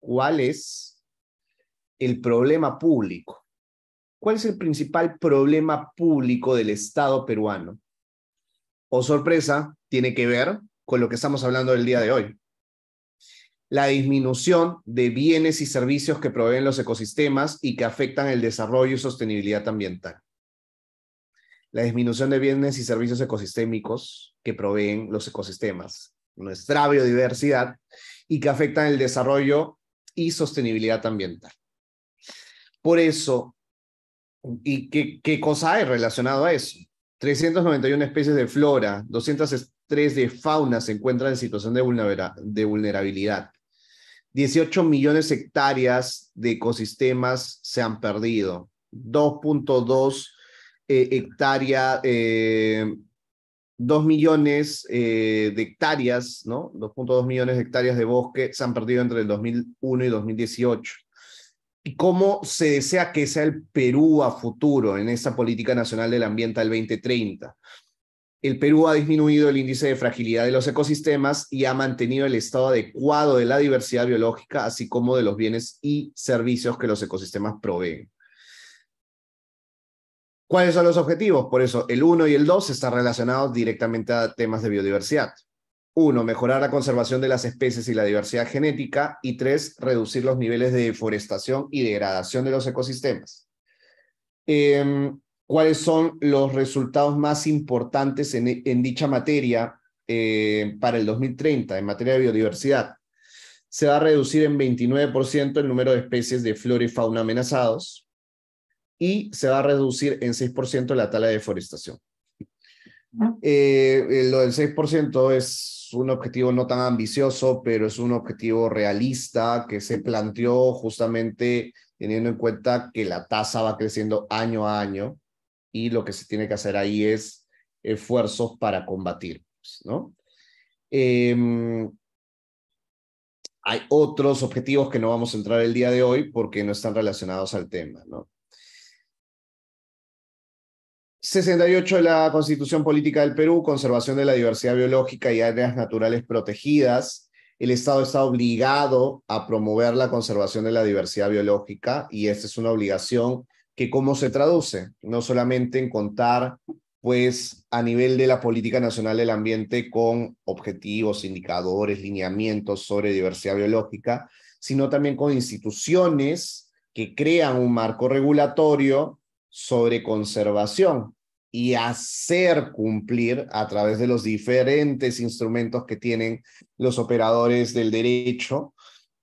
cuál es el problema público. ¿Cuál es el principal problema público del Estado peruano? O oh, sorpresa, tiene que ver con lo que estamos hablando el día de hoy la disminución de bienes y servicios que proveen los ecosistemas y que afectan el desarrollo y sostenibilidad ambiental. La disminución de bienes y servicios ecosistémicos que proveen los ecosistemas, nuestra biodiversidad y que afectan el desarrollo y sostenibilidad ambiental. Por eso, ¿y qué, cosa hay relacionado a eso? 391 especies de flora, 203 de fauna se encuentran en situación de, vulnerabilidad. 18 millones de hectáreas de ecosistemas se han perdido. 2.2 2 eh, eh, millones eh, de hectáreas, ¿no? 2.2 millones de hectáreas de bosque se han perdido entre el 2001 y 2018. ¿Y cómo se desea que sea el Perú a futuro en esa política nacional del ambiente al 2030? el Perú ha disminuido el índice de fragilidad de los ecosistemas y ha mantenido el estado adecuado de la diversidad biológica, así como de los bienes y servicios que los ecosistemas proveen. ¿Cuáles son los objetivos? Por eso, el 1 y el 2 están relacionados directamente a temas de biodiversidad. 1. Mejorar la conservación de las especies y la diversidad genética. Y 3. Reducir los niveles de deforestación y degradación de los ecosistemas. Em, cuáles son los resultados más importantes en, dicha materia eh, para el 2030 en materia de biodiversidad. Se va a reducir en 29% el número de especies de flora y fauna amenazados y se va a reducir en 6% la tala de deforestación. Ah. Eh, eh, lo del 6% es un objetivo no tan ambicioso, pero es un objetivo realista que se planteó justamente teniendo en cuenta que la tasa va creciendo año a año y lo que se tiene que hacer ahí es esfuerzos para combatir, pues, ¿no? Em, hay otros objetivos que no vamos a entrar el día de hoy porque no están relacionados al tema, ¿no? 68 de la Constitución Política del Perú, conservación de la diversidad biológica y áreas naturales protegidas. El Estado está obligado a promover la conservación de la diversidad biológica y esta es una obligación que cómo se traduce, no solamente en contar pues a nivel de la política nacional del ambiente con objetivos, indicadores, lineamientos sobre diversidad biológica, sino también con instituciones que crean un marco regulatorio sobre conservación y hacer cumplir a través de los diferentes instrumentos que tienen los operadores del derecho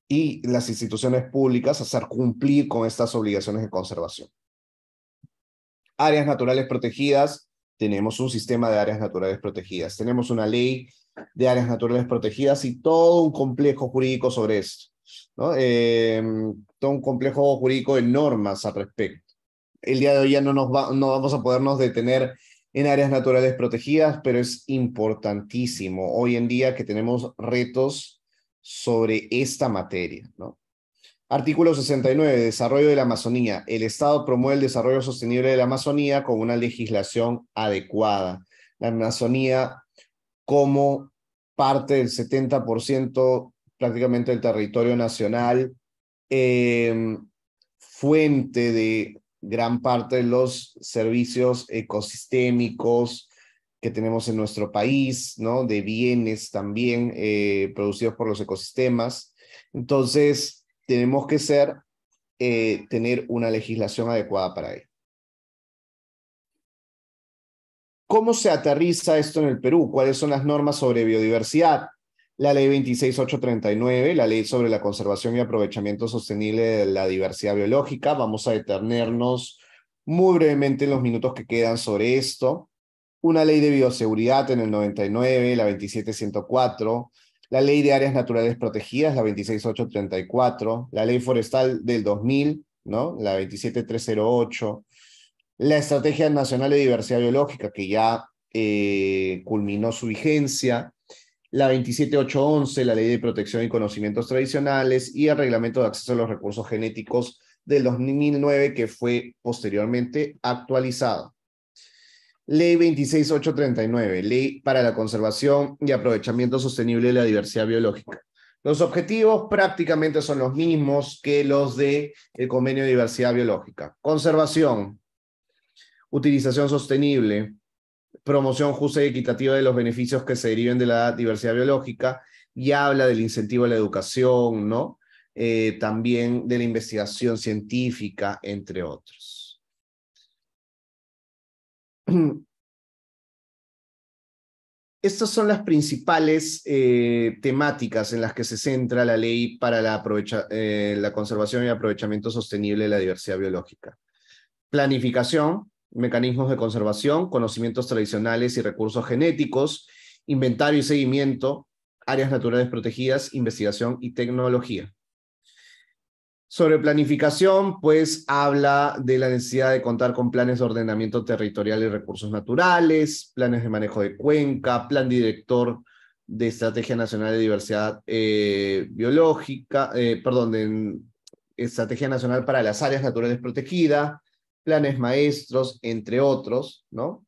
y las instituciones públicas, hacer cumplir con estas obligaciones de conservación áreas naturales protegidas, tenemos un sistema de áreas naturales protegidas, tenemos una ley de áreas naturales protegidas y todo un complejo jurídico sobre esto, ¿no? Eh, todo un complejo jurídico de normas al respecto. El día de hoy ya no, nos va, no vamos a podernos detener en áreas naturales protegidas, pero es importantísimo hoy en día que tenemos retos sobre esta materia, ¿no? Artículo 69. Desarrollo de la Amazonía. El Estado promueve el desarrollo sostenible de la Amazonía con una legislación adecuada. La Amazonía como parte del 70% prácticamente del territorio nacional, em, fuente de gran parte de los servicios ecosistémicos que tenemos en nuestro país, ¿no? De bienes también eh, producidos por los ecosistemas. Entonces, tenemos que ser, eh, tener una legislación adecuada para ello. ¿Cómo se aterriza esto en el Perú? ¿Cuáles son las normas sobre biodiversidad? La ley 26839, la ley sobre la conservación y aprovechamiento sostenible de la diversidad biológica. Vamos a detenernos muy brevemente en los minutos que quedan sobre esto. Una ley de bioseguridad en el 99, la 27104, la Ley de Áreas Naturales Protegidas, la 26834, la Ley Forestal del 2000, ¿no? la 27308, la Estrategia Nacional de Diversidad Biológica, que ya eh, culminó su vigencia, la 27811, la Ley de Protección y Conocimientos Tradicionales, y el Reglamento de Acceso a los Recursos Genéticos del 2009, que fue posteriormente actualizado. Ley 26839, Ley para la Conservación y Aprovechamiento Sostenible de la Diversidad Biológica. Los objetivos prácticamente son los mismos que los del Convenio de Diversidad Biológica. Conservación, utilización sostenible, promoción justa y equitativa de los beneficios que se deriven de la diversidad biológica y habla del incentivo a la educación, ¿no? Eh, también de la investigación científica, entre otros. Estas son las principales eh, temáticas en las que se centra la ley para eh, la conservación y aprovechamiento sostenible de la diversidad biológica. Planificación, mecanismos de conservación, conocimientos tradicionales y recursos genéticos, inventario y seguimiento, áreas naturales protegidas, investigación y tecnología. Sobre planificación, pues habla de la necesidad de contar con planes de ordenamiento territorial y recursos naturales, planes de manejo de cuenca, plan director de Estrategia Nacional de Diversidad eh, Biológica, eh, perdón, de Estrategia Nacional para las Áreas Naturales Protegidas, planes maestros, entre otros, ¿no?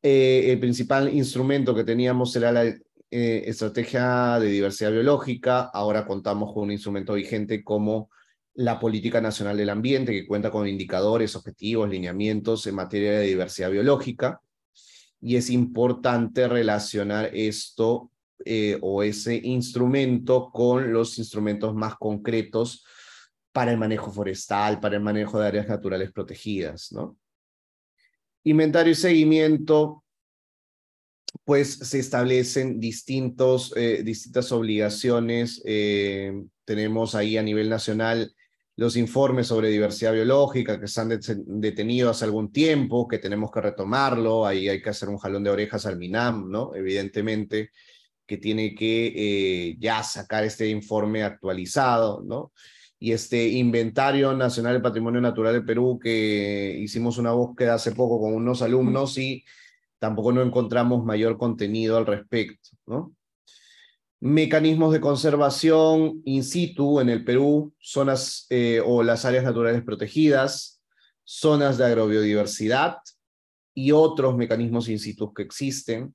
Eh, el principal instrumento que teníamos era la estrategia de diversidad biológica, ahora contamos con un instrumento vigente como la Política Nacional del Ambiente, que cuenta con indicadores, objetivos, lineamientos en materia de diversidad biológica. Y es importante relacionar esto eh, o ese instrumento con los instrumentos más concretos para el manejo forestal, para el manejo de áreas naturales protegidas. ¿no? Inventario y seguimiento, pues se establecen distintos, eh, distintas obligaciones. Eh, tenemos ahí a nivel nacional los informes sobre diversidad biológica que se han detenido hace algún tiempo, que tenemos que retomarlo, ahí hay que hacer un jalón de orejas al MINAM, ¿no? Evidentemente, que tiene que eh, ya sacar este informe actualizado, ¿no? Y este Inventario Nacional del Patrimonio Natural del Perú, que hicimos una búsqueda hace poco con unos alumnos y tampoco no encontramos mayor contenido al respecto, ¿no? mecanismos de conservación in situ en el Perú, zonas eh, o las áreas naturales protegidas, zonas de agrobiodiversidad y otros mecanismos in situ que existen.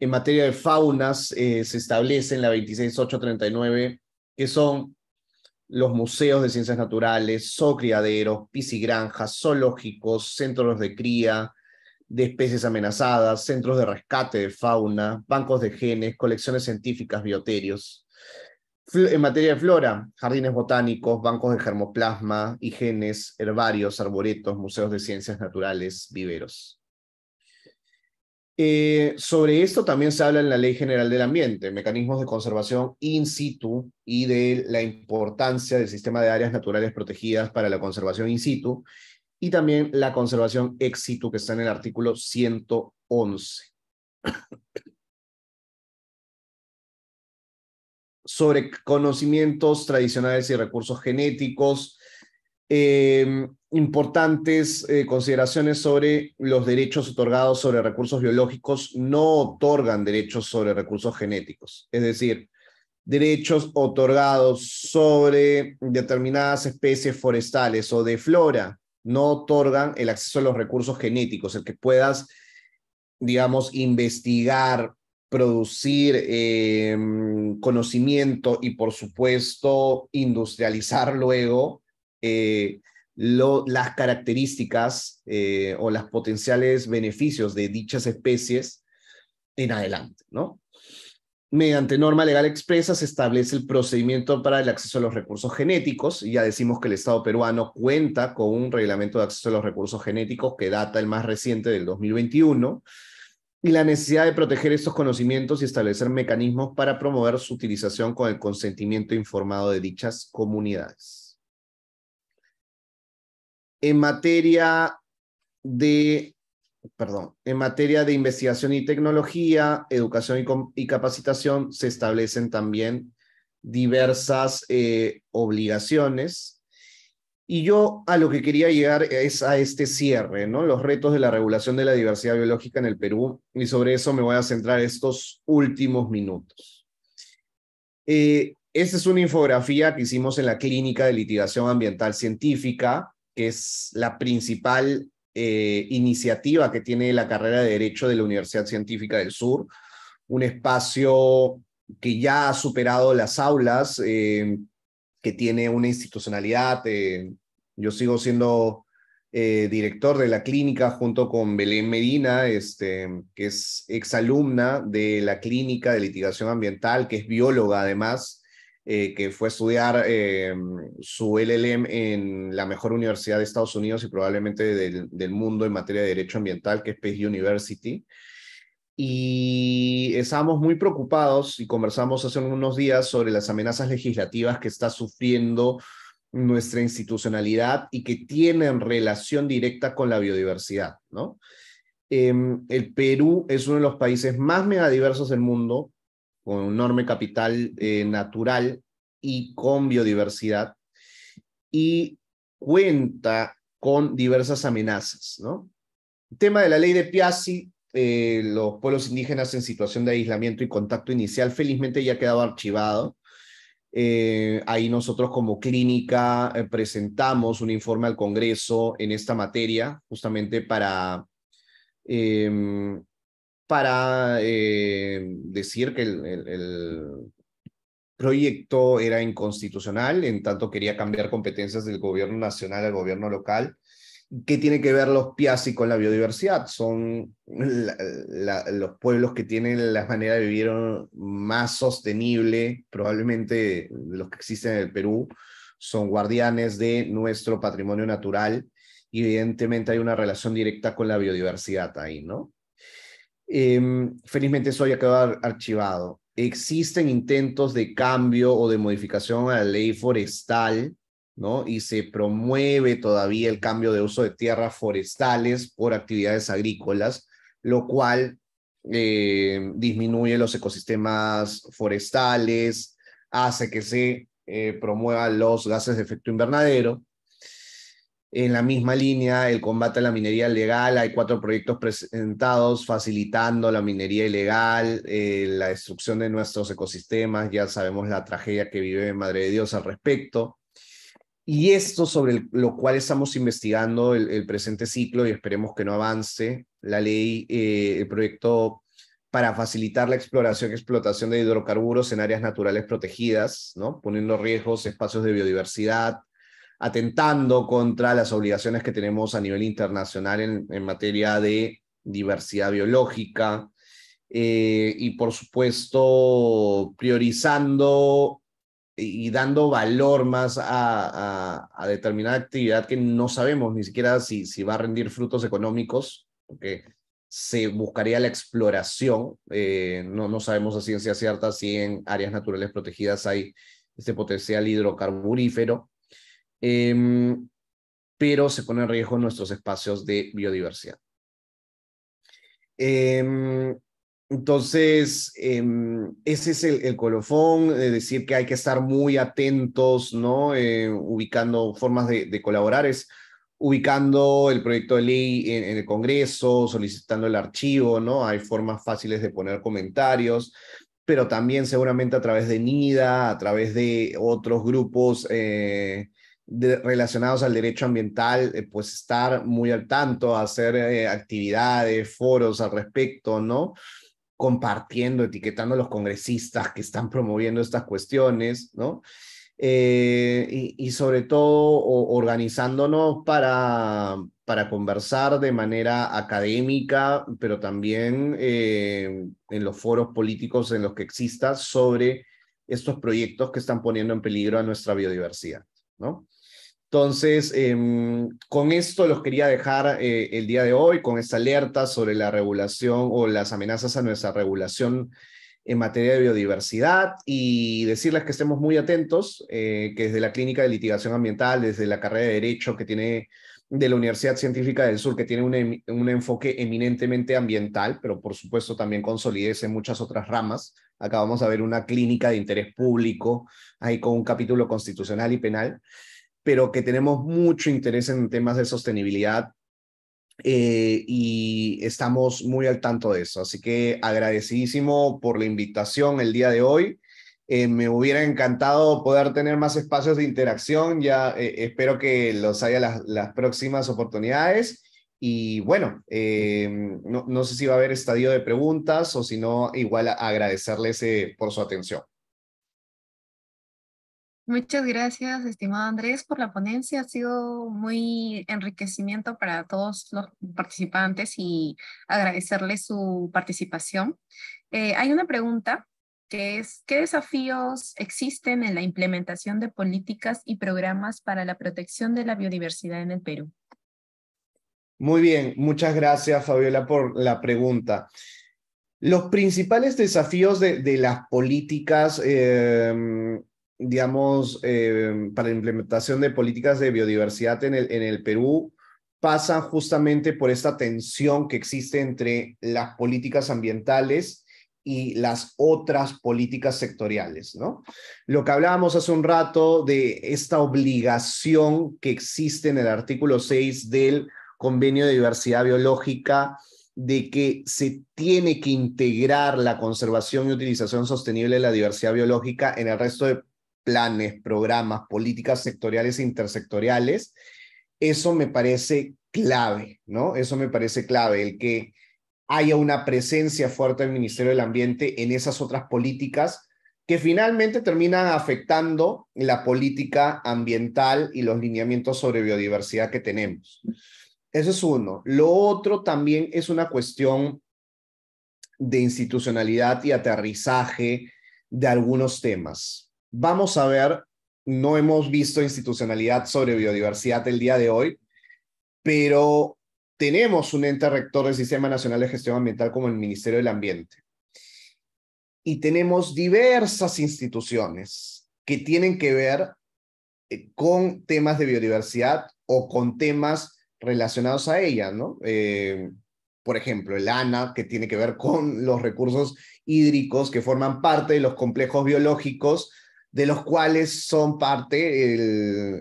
En materia de faunas, eh, se establece en la 26839 que son los museos de ciencias naturales, zoocriaderos, piscigranjas, zoológicos, centros de cría, de especies amenazadas, centros de rescate de fauna, bancos de genes, colecciones científicas, bioterios. En materia de flora, jardines botánicos, bancos de germoplasma, higienes, herbarios, arboretos, museos de ciencias naturales, viveros. Eh, sobre esto también se habla en la Ley General del Ambiente, mecanismos de conservación in situ y de la importancia del sistema de áreas naturales protegidas para la conservación in situ y también la conservación ex situ que está en el artículo 111. Sobre conocimientos tradicionales y recursos genéticos, em, importantes eh, consideraciones sobre los derechos otorgados sobre recursos biológicos no otorgan derechos sobre recursos genéticos, es decir, derechos otorgados sobre determinadas especies forestales o de flora no otorgan el acceso a los recursos genéticos, el que puedas, digamos, investigar, producir em, conocimiento y, por supuesto, industrializar luego eh, las características eh, o los potenciales beneficios de dichas especies en adelante, ¿no? Mediante norma legal expresa se establece el procedimiento para el acceso a los recursos genéticos y ya decimos que el Estado peruano cuenta con un reglamento de acceso a los recursos genéticos que data el más reciente del 2021 y la necesidad de proteger estos conocimientos y establecer mecanismos para promover su utilización con el consentimiento informado de dichas comunidades. En materia de perdón, en materia de investigación y tecnología, educación y, capacitación, se establecen también diversas eh, obligaciones. Y yo a lo que quería llegar es a este cierre, ¿no? Los retos de la regulación de la diversidad biológica en el Perú, y sobre eso me voy a centrar estos últimos minutos. Eh, esta es una infografía que hicimos en la Clínica de Litigación Ambiental Científica, que es la principal eh, iniciativa que tiene la carrera de Derecho de la Universidad Científica del Sur, un espacio que ya ha superado las aulas, eh, que tiene una institucionalidad. Eh, yo sigo siendo director de la clínica junto con Belén Medina, este, que es exalumna de la clínica de litigación ambiental, que es bióloga además eh, que fue a estudiar eh, su LLM en la mejor universidad de Estados Unidos y probablemente del, mundo en materia de derecho ambiental, que es Pace University. Y estábamos muy preocupados y conversamos hace unos días sobre las amenazas legislativas que está sufriendo nuestra institucionalidad y que tienen relación directa con la biodiversidad, em, el Perú es uno de los países más megadiversos del mundo, con enorme capital eh, natural y con biodiversidad, y cuenta con diversas amenazas. ¿no? El tema de la ley de Piazzi, eh, los pueblos indígenas en situación de aislamiento y contacto inicial, felizmente ya ha quedado archivado. Eh, ahí nosotros como clínica presentamos un informe al Congreso en esta materia, justamente para em, para eh, decir que el, proyecto era inconstitucional, en tanto quería cambiar competencias del gobierno nacional al gobierno local. ¿Qué tiene que ver los y con la biodiversidad? Son los pueblos que tienen la manera de vivir más sostenible, probablemente los que existen en el Perú, son guardianes de nuestro patrimonio natural evidentemente hay una relación directa con la biodiversidad ahí, ¿no? Em, felizmente eso ya quedó archivado. Existen intentos de cambio o de modificación a la ley forestal, ¿no? Y se promueve todavía el cambio de uso de tierras forestales por actividades agrícolas, lo cual em, disminuye los ecosistemas forestales, hace que se eh, promuevan los gases de efecto invernadero en la misma línea, el combate a la minería legal, hay cuatro proyectos presentados facilitando la minería ilegal, eh, la destrucción de nuestros ecosistemas, ya sabemos la tragedia que vive Madre de Dios al respecto. Y esto sobre lo cual estamos investigando el, presente ciclo y esperemos que no avance, la ley, eh, el proyecto para facilitar la exploración y explotación de hidrocarburos en áreas naturales protegidas, ¿no? poniendo riesgos, espacios de biodiversidad, atentando contra las obligaciones que tenemos a nivel internacional en, materia de diversidad biológica eh, y por supuesto priorizando y dando valor más a, determinada actividad que no sabemos ni siquiera si, si va a rendir frutos económicos, porque se buscaría la exploración, eh, no, no sabemos a ciencia cierta si en áreas naturales protegidas hay este potencial hidrocarburífero, Em, pero se pone en riesgo nuestros espacios de biodiversidad. Em, entonces, em, ese es el, colofón, es decir, que hay que estar muy atentos, ¿no? Eh, ubicando formas de, colaborar, es ubicando el proyecto de ley en, el Congreso, solicitando el archivo, ¿no? Hay formas fáciles de poner comentarios, pero también seguramente a través de NIDA, a través de otros grupos. Eh, relacionados al derecho ambiental, eh, pues estar muy al tanto, hacer eh, actividades, foros al respecto, ¿no? Compartiendo, etiquetando a los congresistas que están promoviendo estas cuestiones, ¿no? Eh, y, sobre todo organizándonos para, para conversar de manera académica, pero también en los foros políticos en los que exista sobre estos proyectos que están poniendo en peligro a nuestra biodiversidad, ¿no? Entonces, em, con esto los quería dejar eh, el día de hoy, con esta alerta sobre la regulación o las amenazas a nuestra regulación en materia de biodiversidad y decirles que estemos muy atentos, eh, que desde la Clínica de Litigación Ambiental, desde la carrera de Derecho que tiene de la Universidad Científica del Sur, que tiene un, em, enfoque eminentemente ambiental, pero por supuesto también consolidece en muchas otras ramas. Acá vamos a ver una clínica de interés público, ahí con un capítulo constitucional y penal pero que tenemos mucho interés en temas de sostenibilidad eh, y estamos muy al tanto de eso. Así que agradecidísimo por la invitación el día de hoy. Eh, me hubiera encantado poder tener más espacios de interacción. Ya eh, espero que los haya las, las próximas oportunidades. Y bueno, em, no, no, sé si va a haber estadio de preguntas o si no, igual agradecerles por su atención. Muchas gracias, estimado Andrés, por la ponencia. Ha sido muy enriquecimiento para todos los participantes y agradecerles su participación. Eh, hay una pregunta que es, ¿qué desafíos existen en la implementación de políticas y programas para la protección de la biodiversidad en el Perú? Muy bien, muchas gracias Fabiola por la pregunta. Los principales desafíos de, las políticas eh, digamos, eh, para la implementación de políticas de biodiversidad en el, en el Perú pasan justamente por esta tensión que existe entre las políticas ambientales y las otras políticas sectoriales, ¿no? Lo que hablábamos hace un rato de esta obligación que existe en el artículo 6 del Convenio de Diversidad Biológica de que se tiene que integrar la conservación y utilización sostenible de la diversidad biológica en el resto de planes, programas, políticas sectoriales e intersectoriales, eso me parece clave, ¿no? Eso me parece clave, el que haya una presencia fuerte del Ministerio del Ambiente en esas otras políticas que finalmente terminan afectando la política ambiental y los lineamientos sobre biodiversidad que tenemos. Eso es uno. Lo otro también es una cuestión de institucionalidad y aterrizaje de algunos temas vamos a ver, no hemos visto institucionalidad sobre biodiversidad el día de hoy, pero tenemos un ente rector del Sistema Nacional de Gestión Ambiental como el Ministerio del Ambiente. Y tenemos diversas instituciones que tienen que ver eh, con temas de biodiversidad o con temas relacionados a ella, ¿no? Eh, por ejemplo, el ANA, que tiene que ver con los recursos hídricos que forman parte de los complejos biológicos de los cuales son parte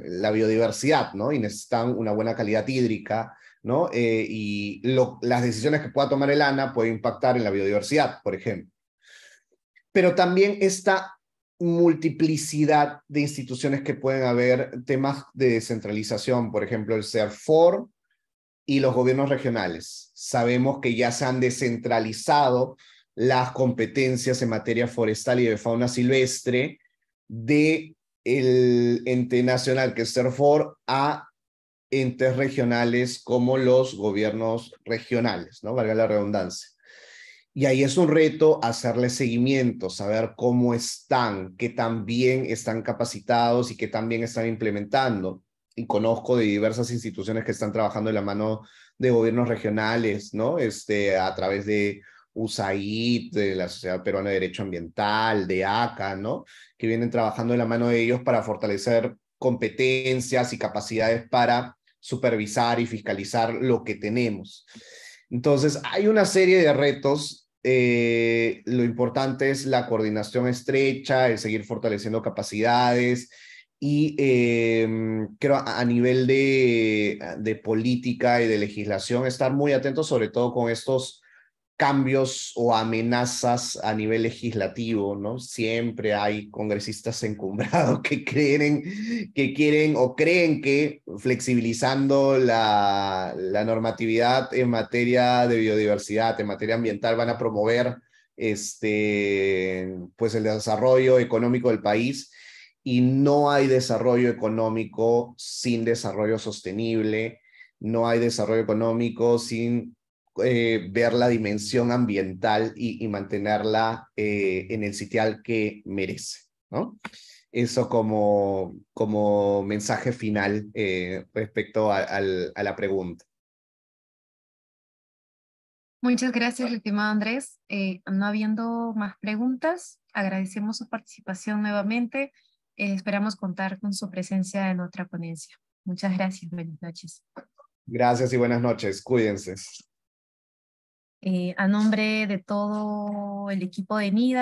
la biodiversidad, ¿no? Y necesitan una buena calidad hídrica, ¿no? Eh, y las decisiones que pueda tomar el ANA pueden impactar en la biodiversidad, por ejemplo. Pero también esta multiplicidad de instituciones que pueden haber, temas de descentralización, por ejemplo, el CERFOR y los gobiernos regionales. Sabemos que ya se han descentralizado las competencias en materia forestal y de fauna silvestre de el ente nacional que es CERFOR a entes regionales como los gobiernos regionales, ¿no? Valga la redundancia. Y ahí es un reto hacerle seguimiento, saber cómo están, qué tan bien están capacitados y qué tan bien están implementando. Y conozco de diversas instituciones que están trabajando de la mano de gobiernos regionales, ¿no? Este, a través de USAID, de la Sociedad Peruana de Derecho Ambiental, de ACA, ¿no? Que vienen trabajando de la mano de ellos para fortalecer competencias y capacidades para supervisar y fiscalizar lo que tenemos. Entonces, hay una serie de retos. Eh, lo importante es la coordinación estrecha, el seguir fortaleciendo capacidades, y em, creo a nivel de, de, política y de legislación estar muy atentos sobre todo con estos cambios o amenazas a nivel legislativo, ¿no? Siempre hay congresistas encumbrados que creen, que quieren o creen que flexibilizando la, normatividad en materia de biodiversidad, en materia ambiental, van a promover este, pues el desarrollo económico del país y no hay desarrollo económico sin desarrollo sostenible, no hay desarrollo económico sin eh, ver la dimensión ambiental y, mantenerla eh, en el sitial que merece. ¿no? Eso como, como mensaje final eh, respecto a, la pregunta. Muchas gracias, estimado Andrés. no habiendo más preguntas, agradecemos su participación nuevamente. esperamos contar con su presencia en otra ponencia. Muchas gracias. Buenas noches. Gracias y buenas noches. Cuídense. Eh, a nombre de todo el equipo de NIDA,